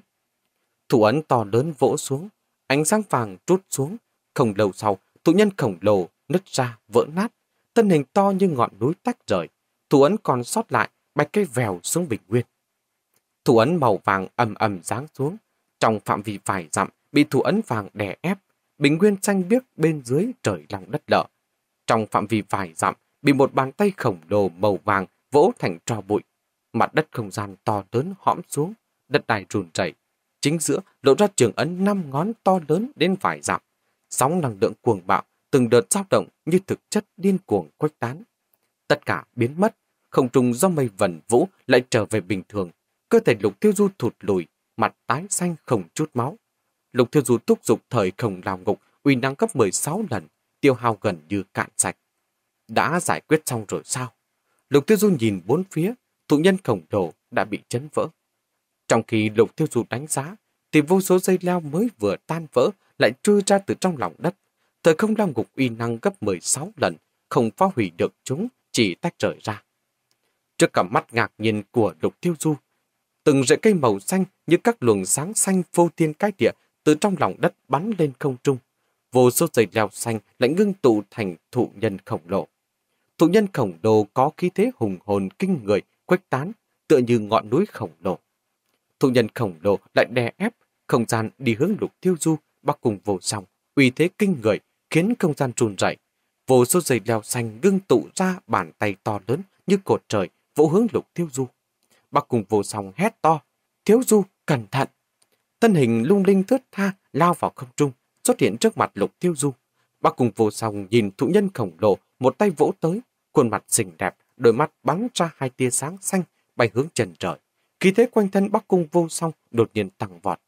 A: Thủ ấn to lớn vỗ xuống, ánh sáng vàng trút xuống. Không lâu sau, thụ nhân khổng lồ nứt ra vỡ nát, thân hình to như ngọn núi tách rời. Thủ ấn còn sót lại, bạch cây vèo xuống bình nguyên. Thủ ấn màu vàng ầm ầm giáng xuống, trong phạm vi vài dặm, bị thủ ấn vàng đè ép, bình nguyên xanh biếc bên dưới trời lòng đất lở. Trong phạm vi vài dặm, bị một bàn tay khổng lồ màu vàng vỗ thành trò bụi. Mặt đất không gian to lớn hõm xuống, đất đai rùn rẩy. Chính giữa lộ ra trường ấn năm ngón to lớn đến vài dặm. Sóng năng lượng cuồng bạo, từng đợt dao động như thực chất điên cuồng quách tán. Tất cả biến mất, không trùng do mây vần vũ lại trở về bình thường. Cơ thể lục tiêu du thụt lùi, mặt tái xanh không chút máu. Lục Thiên Du thúc dục thời không lao ngục, uy năng cấp 16 lần, tiêu hao gần như cạn sạch. Đã giải quyết xong rồi sao? Lục Tiêu Du nhìn bốn phía, thụ nhân khổng lồ đã bị chấn vỡ. Trong khi Lục Tiêu Du đánh giá, thì vô số dây leo mới vừa tan vỡ lại trôi ra từ trong lòng đất. Thời không lao ngục uy năng gấp 16 lần, không phá hủy được chúng, chỉ tách rời ra. Trước cả mắt ngạc nhiên của Lục Tiêu Du, từng rễ cây màu xanh như các luồng sáng xanh phô thiên cái địa từ trong lòng đất bắn lên không trung. Vô số dây leo xanh lại ngưng tụ thành thụ nhân khổng lồ. Thụ nhân khổng lồ có khí thế hùng hồn kinh người, khuếch tán, tựa như ngọn núi khổng lồ. Thụ nhân khổng lồ lại đè ép, không gian đi hướng lục tiêu du, bắc cùng vô song, uy thế kinh người, khiến không gian trùn rẩy. Vô số dây leo xanh ngưng tụ ra bàn tay to lớn như cột trời, vỗ hướng lục tiêu du. Bắc cùng vô song hét to. Thiếu du, cẩn thận. Thân hình lung linh thướt tha, lao vào không trung, xuất hiện trước mặt lục thiếu du. Bắc cùng vô song nhìn thụ nhân khổng lồ, một tay vỗ tới, khuôn mặt xinh đẹp, đôi mắt bắn ra hai tia sáng xanh, bay hướng trần trời. Khí thế quanh thân Bắc cung vô song đột nhiên tăng vọt.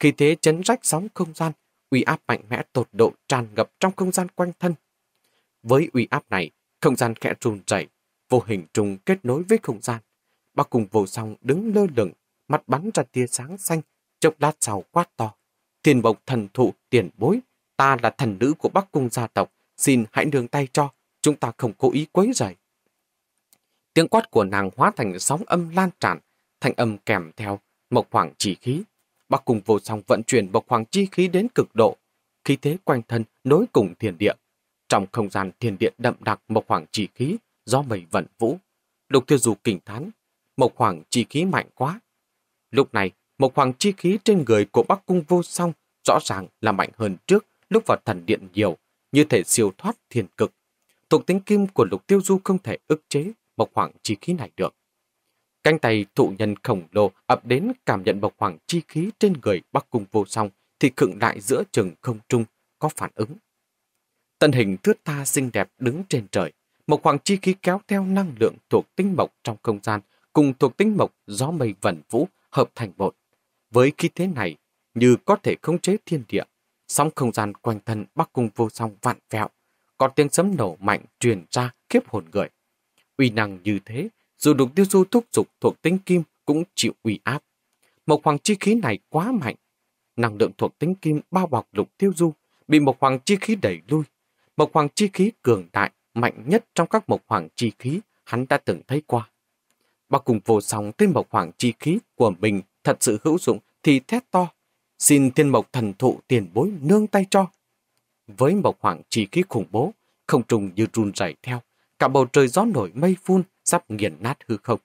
A: Khí thế chấn rách sóng không gian, uy áp mạnh mẽ tột độ tràn ngập trong không gian quanh thân. Với uy áp này, không gian khẽ trùn chảy vô hình trùng kết nối với không gian, Bác cùng vô song đứng lơ lửng, mắt bắn ra tia sáng xanh, chốc lát sau quát to. Thiên bộc thần thụ tiền bối, ta là thần nữ của bắc cung gia tộc, xin hãy nương tay cho, chúng ta không cố ý quấy rầy. Tiếng quát của nàng hóa thành sóng âm lan tràn, thành âm kèm theo một khoảng chỉ khí. Bắc cung vô song vận chuyển một khoảng chi khí đến cực độ, khí thế quanh thân nối cùng thiên địa. Trong không gian thiên địa đậm đặc một khoảng chỉ khí, gió mây vận vũ. Lục tiêu dù kinh thán, Mộc Hoàng chi khí mạnh quá. Lúc này, Mộc Hoàng chi khí trên người của Bắc Cung vô song rõ ràng là mạnh hơn trước lúc vào thần điện nhiều, như thể siêu thoát thiền cực. Thuộc tính kim của lục tiêu du không thể ức chế Mộc Hoàng chi khí này được. Cánh tay thụ nhân khổng lồ ập đến cảm nhận Mộc Hoàng chi khí trên người Bắc Cung vô song thì khựng lại giữa trường không trung, có phản ứng. Tân hình thướt tha xinh đẹp đứng trên trời, Mộc Hoàng chi khí kéo theo năng lượng thuộc tinh mộc trong không gian cùng thuộc tính mộc gió mây vẩn vũ hợp thành một. Với khí thế này, như có thể khống chế thiên địa, sóng không gian quanh thân bắc cung vô song vạn vẹo, có tiếng sấm nổ mạnh truyền ra khiếp hồn người. Uy năng như thế, dù đục tiêu du thúc dục thuộc tính kim cũng chịu uy áp. một hoàng chi khí này quá mạnh, năng lượng thuộc tính kim bao bọc lục tiêu du, bị một hoàng chi khí đẩy lui. một hoàng chi khí cường đại, mạnh nhất trong các một hoàng chi khí hắn đã từng thấy qua. Bác cùng vô song tên mộc hoàng chi khí của mình thật sự hữu dụng thì thét to. Xin thiên mộc thần thụ tiền bối nương tay cho. Với mộc hoàng chi khí khủng bố, không trùng như run rẩy theo. Cả bầu trời gió nổi mây phun sắp nghiền nát hư không.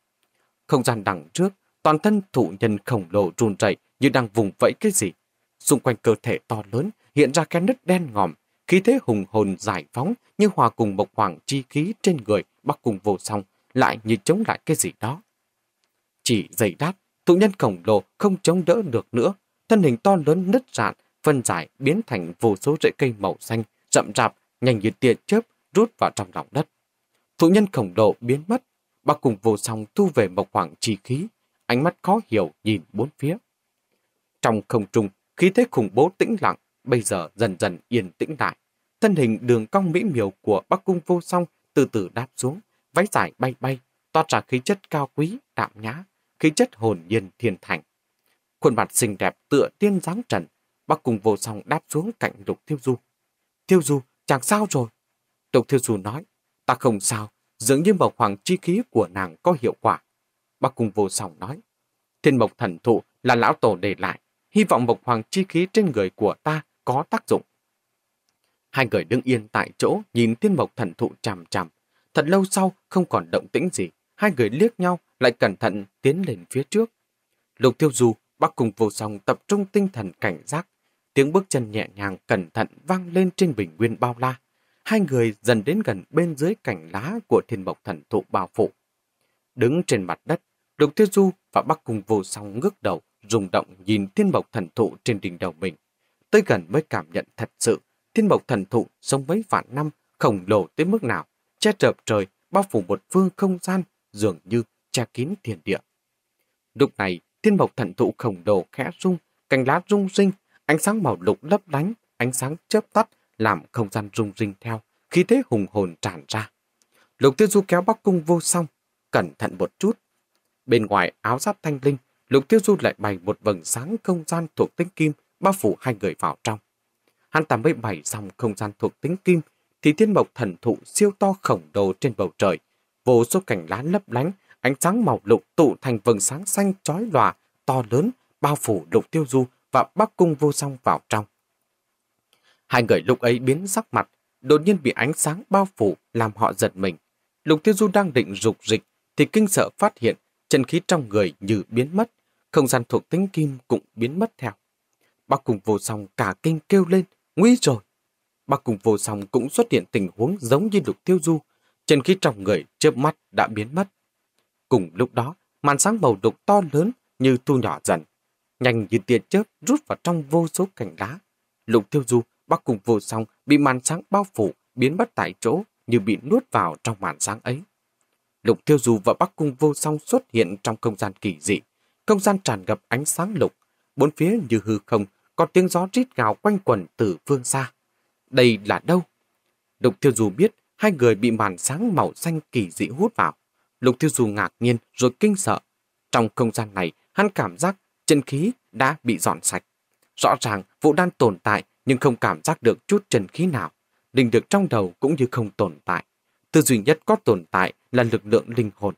A: Không gian đằng trước, toàn thân thụ nhân khổng lồ run rẩy như đang vùng vẫy cái gì. Xung quanh cơ thể to lớn hiện ra cái nứt đen ngòm, khí thế hùng hồn giải phóng như hòa cùng mộc hoàng chi khí trên người bắc cùng vô song lại như chống lại cái gì đó. Chỉ giây đáp tụ nhân khổng lồ không chống đỡ được nữa, thân hình to lớn nứt rạn, phân giải biến thành vô số rễ cây màu xanh, chậm rạp, nhanh như tia chớp rút vào trong lòng đất. Tụ nhân khổng lồ biến mất, bác cùng vô song thu về một khoảng chi khí, ánh mắt khó hiểu nhìn bốn phía. Trong không trung, khí thế khủng bố tĩnh lặng, bây giờ dần dần yên tĩnh lại. Thân hình đường cong mỹ miều của bắc cung vô song từ từ đáp xuống, váy dài bay bay, toát ra khí chất cao quý, đạm nhã, khí chất hồn nhiên thiên thành. Khuôn mặt xinh đẹp tựa tiên dáng trần, bác cùng vô song đáp xuống cạnh Lục Thiêu Du. Thiêu Du, chàng sao rồi? Lục Thiêu Du nói, ta không sao, dường như mộc hoàng chi khí của nàng có hiệu quả. Bác cùng vô song nói, thiên mộc thần thụ là lão tổ để lại, hy vọng mộc hoàng chi khí trên người của ta có tác dụng. Hai người đứng yên tại chỗ nhìn thiên mộc thần thụ chằm chằm, Thật lâu sau, không còn động tĩnh gì, hai người liếc nhau lại cẩn thận tiến lên phía trước. Lục tiêu du, bác cùng vô song tập trung tinh thần cảnh giác. Tiếng bước chân nhẹ nhàng cẩn thận vang lên trên bình nguyên bao la. Hai người dần đến gần bên dưới cành lá của thiên mộc thần thụ bao phủ. Đứng trên mặt đất, Lục tiêu du và bác cùng vô song ngước đầu, rung động nhìn thiên mộc thần thụ trên đỉnh đầu mình. Tới gần mới cảm nhận thật sự, thiên mộc thần thụ sống mấy vạn năm khổng lồ tới mức nào che chợp trời, bao phủ một phương không gian, dường như che kín thiên địa. Lúc này, thiên mộc thần thụ khổng lồ khẽ rung, cành lá rung rinh, ánh sáng màu lục lấp lánh, ánh sáng chớp tắt, làm không gian rung rinh theo, khi thế hùng hồn tràn ra. Lục tiêu du kéo bắc cung vô song, cẩn thận một chút. Bên ngoài áo giáp thanh linh, lục tiêu du lại bày một vầng sáng không gian thuộc tính kim bao phủ hai người vào trong. Hắn ta mới bày xong không gian thuộc tính kim thì thiên mộc thần thụ siêu to khổng đồ trên bầu trời. Vô số cành lá lấp lánh, ánh sáng màu lục tụ thành vầng sáng xanh chói lòa, to lớn, bao phủ lục tiêu du và bắc cung vô song vào trong. Hai người lúc ấy biến sắc mặt, đột nhiên bị ánh sáng bao phủ làm họ giật mình. Lục tiêu du đang định rục rịch thì kinh sợ phát hiện chân khí trong người như biến mất, không gian thuộc tính kim cũng biến mất theo. Bắc cung vô song cả kinh kêu lên, nguy rồi. Bắc Cung vô song cũng xuất hiện tình huống giống như lục tiêu du, chân khí trong người chớp mắt đã biến mất. Cùng lúc đó, màn sáng màu đục to lớn như thu nhỏ dần, nhanh như tia chớp rút vào trong vô số cành đá. Lục tiêu du, Bắc Cung vô song bị màn sáng bao phủ, biến mất tại chỗ như bị nuốt vào trong màn sáng ấy. Lục tiêu du và Bắc Cung vô song xuất hiện trong không gian kỳ dị, không gian tràn ngập ánh sáng lục, bốn phía như hư không, có tiếng gió rít gào quanh quẩn từ phương xa đây là đâu? Lục Tiêu Du biết hai người bị màn sáng màu xanh kỳ dị hút vào. Lục Tiêu Du ngạc nhiên rồi kinh sợ. Trong không gian này, hắn cảm giác chân khí đã bị dọn sạch. Rõ ràng vụ đan tồn tại nhưng không cảm giác được chút chân khí nào. Linh được trong đầu cũng như không tồn tại. tư duy nhất có tồn tại là lực lượng linh hồn.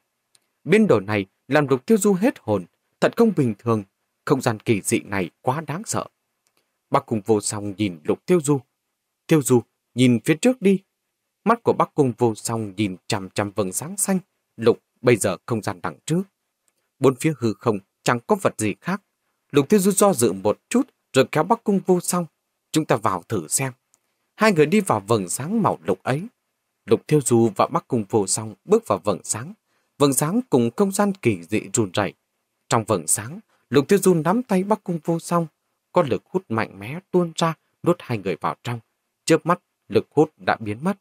A: Biến đổi này làm Lục Tiêu Du hết hồn, thật không bình thường. Không gian kỳ dị này quá đáng sợ. Bác cùng vô song nhìn Lục Tiêu Du Tiêu Du nhìn phía trước đi. Mắt của Bắc Cung vô song nhìn chằm chằm vầng sáng xanh, lục bây giờ không gian đằng trước. Bốn phía hư không chẳng có vật gì khác. Lục Tiêu Du do dự một chút rồi kéo Bắc Cung vô song. Chúng ta vào thử xem. Hai người đi vào vầng sáng màu lục ấy. Lục Tiêu Du và Bắc Cung vô song bước vào vầng sáng. Vầng sáng cùng không gian kỳ dị run rẩy. Trong vầng sáng, Lục Tiêu Du nắm tay Bắc Cung vô song. Có lực hút mạnh mẽ tuôn ra, nuốt hai người vào trong. Trước mắt, lực hút đã biến mất.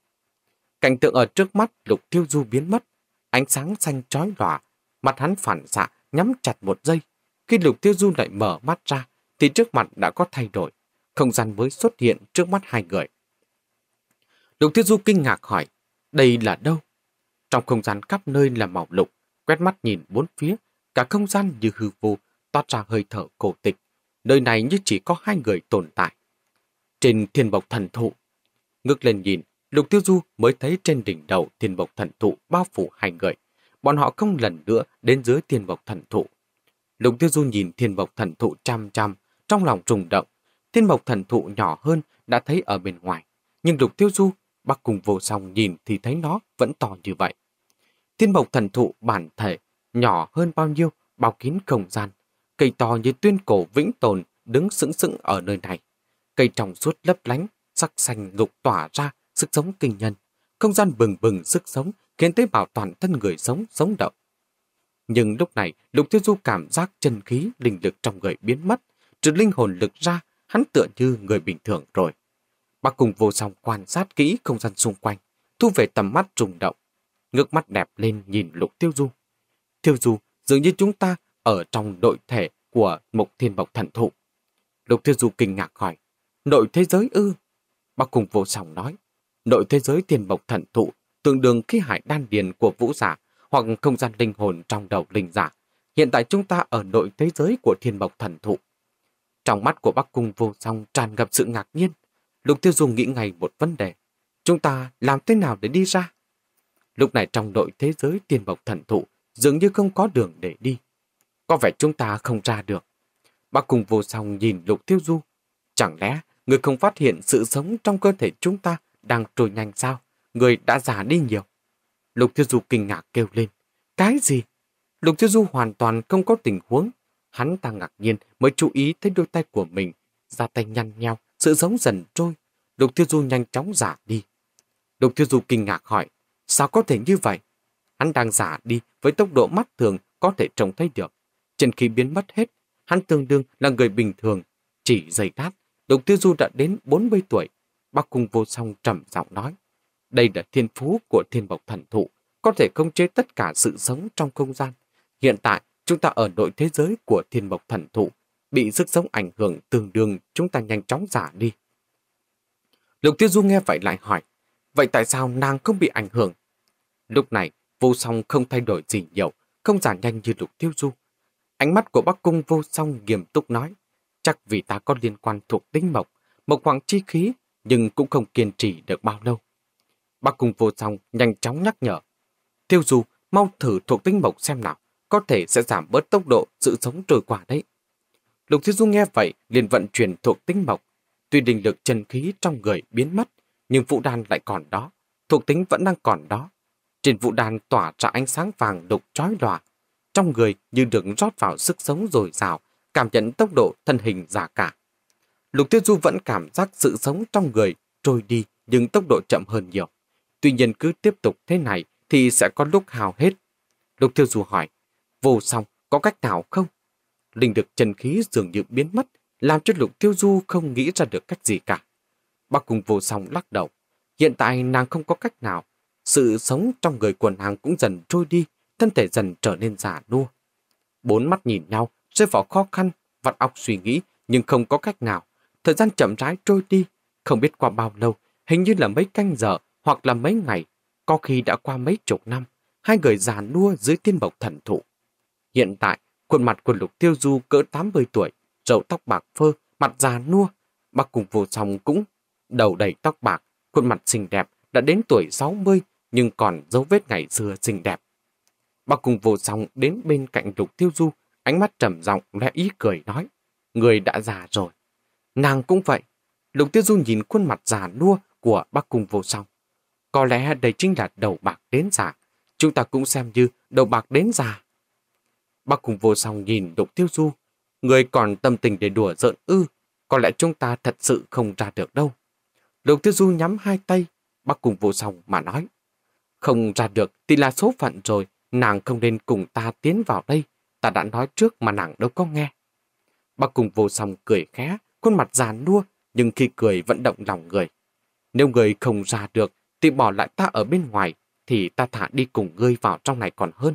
A: Cảnh tượng ở trước mắt lục tiêu du biến mất. Ánh sáng xanh chói lòa, mặt hắn phản xạ nhắm chặt một giây. Khi lục tiêu du lại mở mắt ra, thì trước mặt đã có thay đổi. Không gian mới xuất hiện trước mắt hai người. Lục tiêu du kinh ngạc hỏi, đây là đâu? Trong không gian khắp nơi là màu lục, quét mắt nhìn bốn phía, cả không gian như hư vô, toát ra hơi thở cổ tịch. Nơi này như chỉ có hai người tồn tại trên thiên bọc thần thụ. Ngước lên nhìn, Lục Tiêu Du mới thấy trên đỉnh đầu thiên bọc thần thụ bao phủ hai người. Bọn họ không lần nữa đến dưới thiên bọc thần thụ. Lục Tiêu Du nhìn thiên bọc thần thụ chăm chăm, trong lòng rùng động. Thiên bọc thần thụ nhỏ hơn đã thấy ở bên ngoài. Nhưng Lục Tiêu Du, bắt cùng vô song nhìn thì thấy nó vẫn to như vậy. Thiên bọc thần thụ bản thể nhỏ hơn bao nhiêu bao kín không gian. Cây to như tuyên cổ vĩnh tồn đứng sững sững ở nơi này cây trồng suốt lấp lánh, sắc xanh lục tỏa ra, sức sống kinh nhân. Không gian bừng bừng sức sống khiến tế bào toàn thân người sống sống động. Nhưng lúc này, Lục Tiêu Du cảm giác chân khí, linh lực trong người biến mất, trừ linh hồn lực ra, hắn tựa như người bình thường rồi. Bác cùng vô song quan sát kỹ không gian xung quanh, thu về tầm mắt trùng động, ngước mắt đẹp lên nhìn Lục Tiêu Du. Tiêu Du, dường như chúng ta ở trong đội thể của Mộc Thiên Bọc Thần Thụ. Lục Tiêu Du kinh ngạc hỏi, Nội thế giới ư? Bác cùng vô sòng nói. Nội thế giới tiền mộc thần thụ, tương đương khí hải đan điền của vũ giả hoặc không gian linh hồn trong đầu linh giả. Hiện tại chúng ta ở nội thế giới của thiên mộc thần thụ. Trong mắt của bác cung vô song tràn ngập sự ngạc nhiên. Lục tiêu dùng nghĩ ngay một vấn đề. Chúng ta làm thế nào để đi ra? Lúc này trong nội thế giới tiền mộc thần thụ dường như không có đường để đi. Có vẻ chúng ta không ra được. Bác cùng vô song nhìn lục tiêu du. Chẳng lẽ Người không phát hiện sự sống trong cơ thể chúng ta đang trôi nhanh sao? Người đã già đi nhiều. Lục Thiếu Du kinh ngạc kêu lên. Cái gì? Lục Thiếu Du hoàn toàn không có tình huống. Hắn ta ngạc nhiên mới chú ý thấy đôi tay của mình. ra tay nhăn nheo, sự sống dần trôi. Lục Thiếu Du nhanh chóng giả đi. Lục Thiếu Du kinh ngạc hỏi. Sao có thể như vậy? Hắn đang giả đi với tốc độ mắt thường có thể trông thấy được. Trên khi biến mất hết, hắn tương đương là người bình thường. Chỉ giây đát. Lục Tư Du đã đến 40 tuổi. Bắc Cung vô song trầm giọng nói. Đây là thiên phú của thiên mộc thần thụ, có thể khống chế tất cả sự sống trong không gian. Hiện tại, chúng ta ở nội thế giới của thiên mộc thần thụ, bị sức sống ảnh hưởng tương đương chúng ta nhanh chóng giả đi. Lục Tiêu Du nghe vậy lại hỏi, vậy tại sao nàng không bị ảnh hưởng? Lúc này, vô song không thay đổi gì nhiều, không giả nhanh như Lục Tiêu Du. Ánh mắt của Bắc Cung vô song nghiêm túc nói, Chắc vì ta có liên quan thuộc tính mộc, một khoảng chi khí, nhưng cũng không kiên trì được bao lâu. Bác cùng vô song nhanh chóng nhắc nhở. Tiêu du, mau thử thuộc tính mộc xem nào, có thể sẽ giảm bớt tốc độ sự sống trôi qua đấy. Lục Thiên Du nghe vậy liền vận chuyển thuộc tính mộc. Tuy đình lực chân khí trong người biến mất, nhưng vụ đan lại còn đó, thuộc tính vẫn đang còn đó. Trên vụ đan tỏa ra ánh sáng vàng đục trói lòa, trong người như được rót vào sức sống dồi dào, cảm nhận tốc độ thân hình giả cả. Lục Tiêu Du vẫn cảm giác sự sống trong người trôi đi nhưng tốc độ chậm hơn nhiều. Tuy nhiên cứ tiếp tục thế này thì sẽ có lúc hào hết. Lục Tiêu Du hỏi, vô song có cách nào không? Linh được chân khí dường như biến mất, làm cho Lục Tiêu Du không nghĩ ra được cách gì cả. Bác cùng vô song lắc đầu. Hiện tại nàng không có cách nào. Sự sống trong người quần hàng cũng dần trôi đi, thân thể dần trở nên giả nua. Bốn mắt nhìn nhau, rơi vào khó khăn, vặn óc suy nghĩ nhưng không có cách nào. Thời gian chậm rãi trôi đi, không biết qua bao lâu, hình như là mấy canh giờ hoặc là mấy ngày, có khi đã qua mấy chục năm, hai người già nua dưới tiên bộc thần thụ. Hiện tại, khuôn mặt của Lục Tiêu Du cỡ 80 tuổi, râu tóc bạc phơ, mặt già nua, bác cùng vô song cũng đầu đầy tóc bạc, khuôn mặt xinh đẹp đã đến tuổi 60 nhưng còn dấu vết ngày xưa xinh đẹp. Bác cùng vô song đến bên cạnh Lục Tiêu Du Ánh mắt trầm giọng lẽ ý cười nói. Người đã già rồi. Nàng cũng vậy. Lục tiêu du nhìn khuôn mặt già nua của bác cung vô song. Có lẽ đây chính là đầu bạc đến già. Chúng ta cũng xem như đầu bạc đến già. Bác cung vô song nhìn lục tiêu du. Người còn tâm tình để đùa giỡn ư. Có lẽ chúng ta thật sự không ra được đâu. Lục tiêu du nhắm hai tay. Bác cung vô song mà nói. Không ra được thì là số phận rồi. Nàng không nên cùng ta tiến vào đây ta đã nói trước mà nàng đâu có nghe. Bác cùng vô song cười khẽ, khuôn mặt giàn nua, nhưng khi cười vẫn động lòng người. Nếu người không ra được, thì bỏ lại ta ở bên ngoài, thì ta thả đi cùng ngươi vào trong này còn hơn.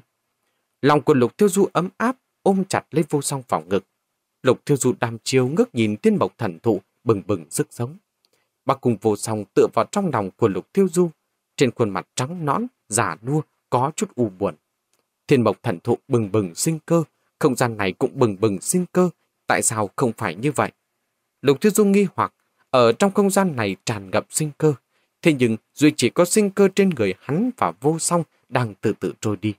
A: Lòng của Lục Thiêu Du ấm áp, ôm chặt lên vô song vào ngực. Lục Thiêu Du đam chiếu ngước nhìn tiên bộc thần thụ, bừng bừng sức sống. Bác cùng vô song tựa vào trong lòng của Lục Thiêu Du, trên khuôn mặt trắng nõn, già nua, có chút u buồn. Thiên mộc thần thụ bừng bừng sinh cơ, không gian này cũng bừng bừng sinh cơ, tại sao không phải như vậy? Lục Thư Dung nghi hoặc, ở trong không gian này tràn ngập sinh cơ, thế nhưng duy chỉ có sinh cơ trên người hắn và vô song đang từ từ trôi đi.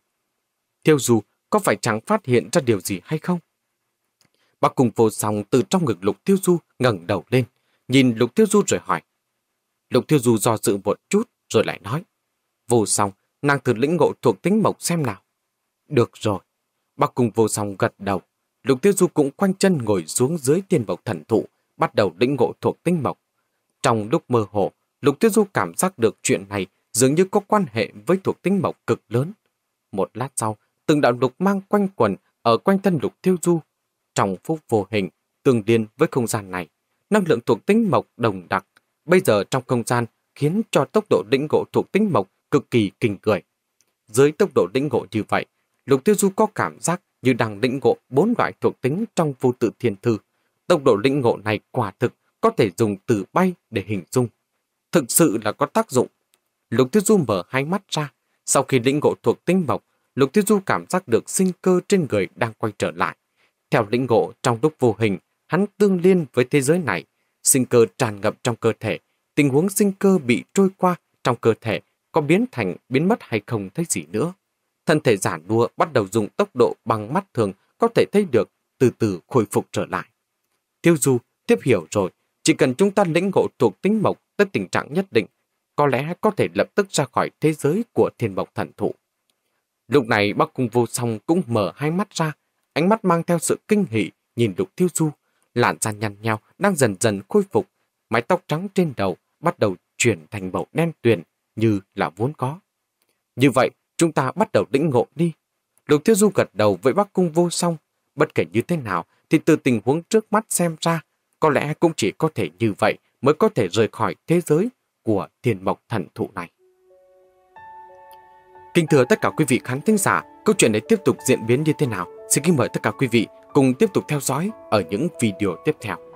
A: Theo dù có phải chẳng phát hiện ra điều gì hay không? Bác cùng vô song từ trong ngực Lục Tiêu Du ngẩng đầu lên, nhìn Lục Tiêu Du rồi hỏi. Lục Tiêu Du do dự một chút rồi lại nói. Vô song, nàng thử lĩnh ngộ thuộc tính mộc xem nào. Được rồi. Bác cùng vô song gật đầu. Lục tiêu du cũng quanh chân ngồi xuống dưới tiên bọc thần thụ, bắt đầu lĩnh ngộ thuộc tinh mộc. Trong lúc mơ hồ, lục tiêu du cảm giác được chuyện này dường như có quan hệ với thuộc tinh mộc cực lớn. Một lát sau, từng đạo lục mang quanh quần ở quanh thân lục tiêu du. Trong phút vô hình, tương liên với không gian này, năng lượng thuộc tinh mộc đồng đặc. Bây giờ trong không gian khiến cho tốc độ lĩnh ngộ thuộc tinh mộc cực kỳ kinh cười. Dưới tốc độ lĩnh ngộ như vậy, Lục Tiêu Du có cảm giác như đang lĩnh ngộ bốn loại thuộc tính trong vô tự thiên thư. Tốc độ lĩnh ngộ này quả thực có thể dùng từ bay để hình dung. Thực sự là có tác dụng. Lục Tiêu Du mở hai mắt ra. Sau khi lĩnh ngộ thuộc tinh mộc, Lục Tiêu Du cảm giác được sinh cơ trên người đang quay trở lại. Theo lĩnh ngộ trong lúc vô hình, hắn tương liên với thế giới này. Sinh cơ tràn ngập trong cơ thể, tình huống sinh cơ bị trôi qua trong cơ thể có biến thành biến mất hay không thấy gì nữa. Thân thể giả nua bắt đầu dùng tốc độ bằng mắt thường có thể thấy được từ từ khôi phục trở lại. Tiêu Du tiếp hiểu rồi, chỉ cần chúng ta lĩnh ngộ thuộc tính mộc tới tình trạng nhất định, có lẽ có thể lập tức ra khỏi thế giới của thiên mộc thần thụ. Lúc này bác cung vô song cũng mở hai mắt ra, ánh mắt mang theo sự kinh hỉ nhìn lục tiêu du, làn da nhăn nhau đang dần dần khôi phục, mái tóc trắng trên đầu bắt đầu chuyển thành màu đen tuyền như là vốn có. Như vậy, Chúng ta bắt đầu lĩnh ngộ đi. Lục Tiêu Du gật đầu với bác cung vô song. Bất kể như thế nào thì từ tình huống trước mắt xem ra, có lẽ cũng chỉ có thể như vậy mới có thể rời khỏi thế giới của thiên mộc thần thụ này. Kính thưa tất cả quý vị khán thính giả, câu chuyện này tiếp tục diễn biến như thế nào? Xin kính mời tất cả quý vị cùng tiếp tục theo dõi ở những video tiếp theo.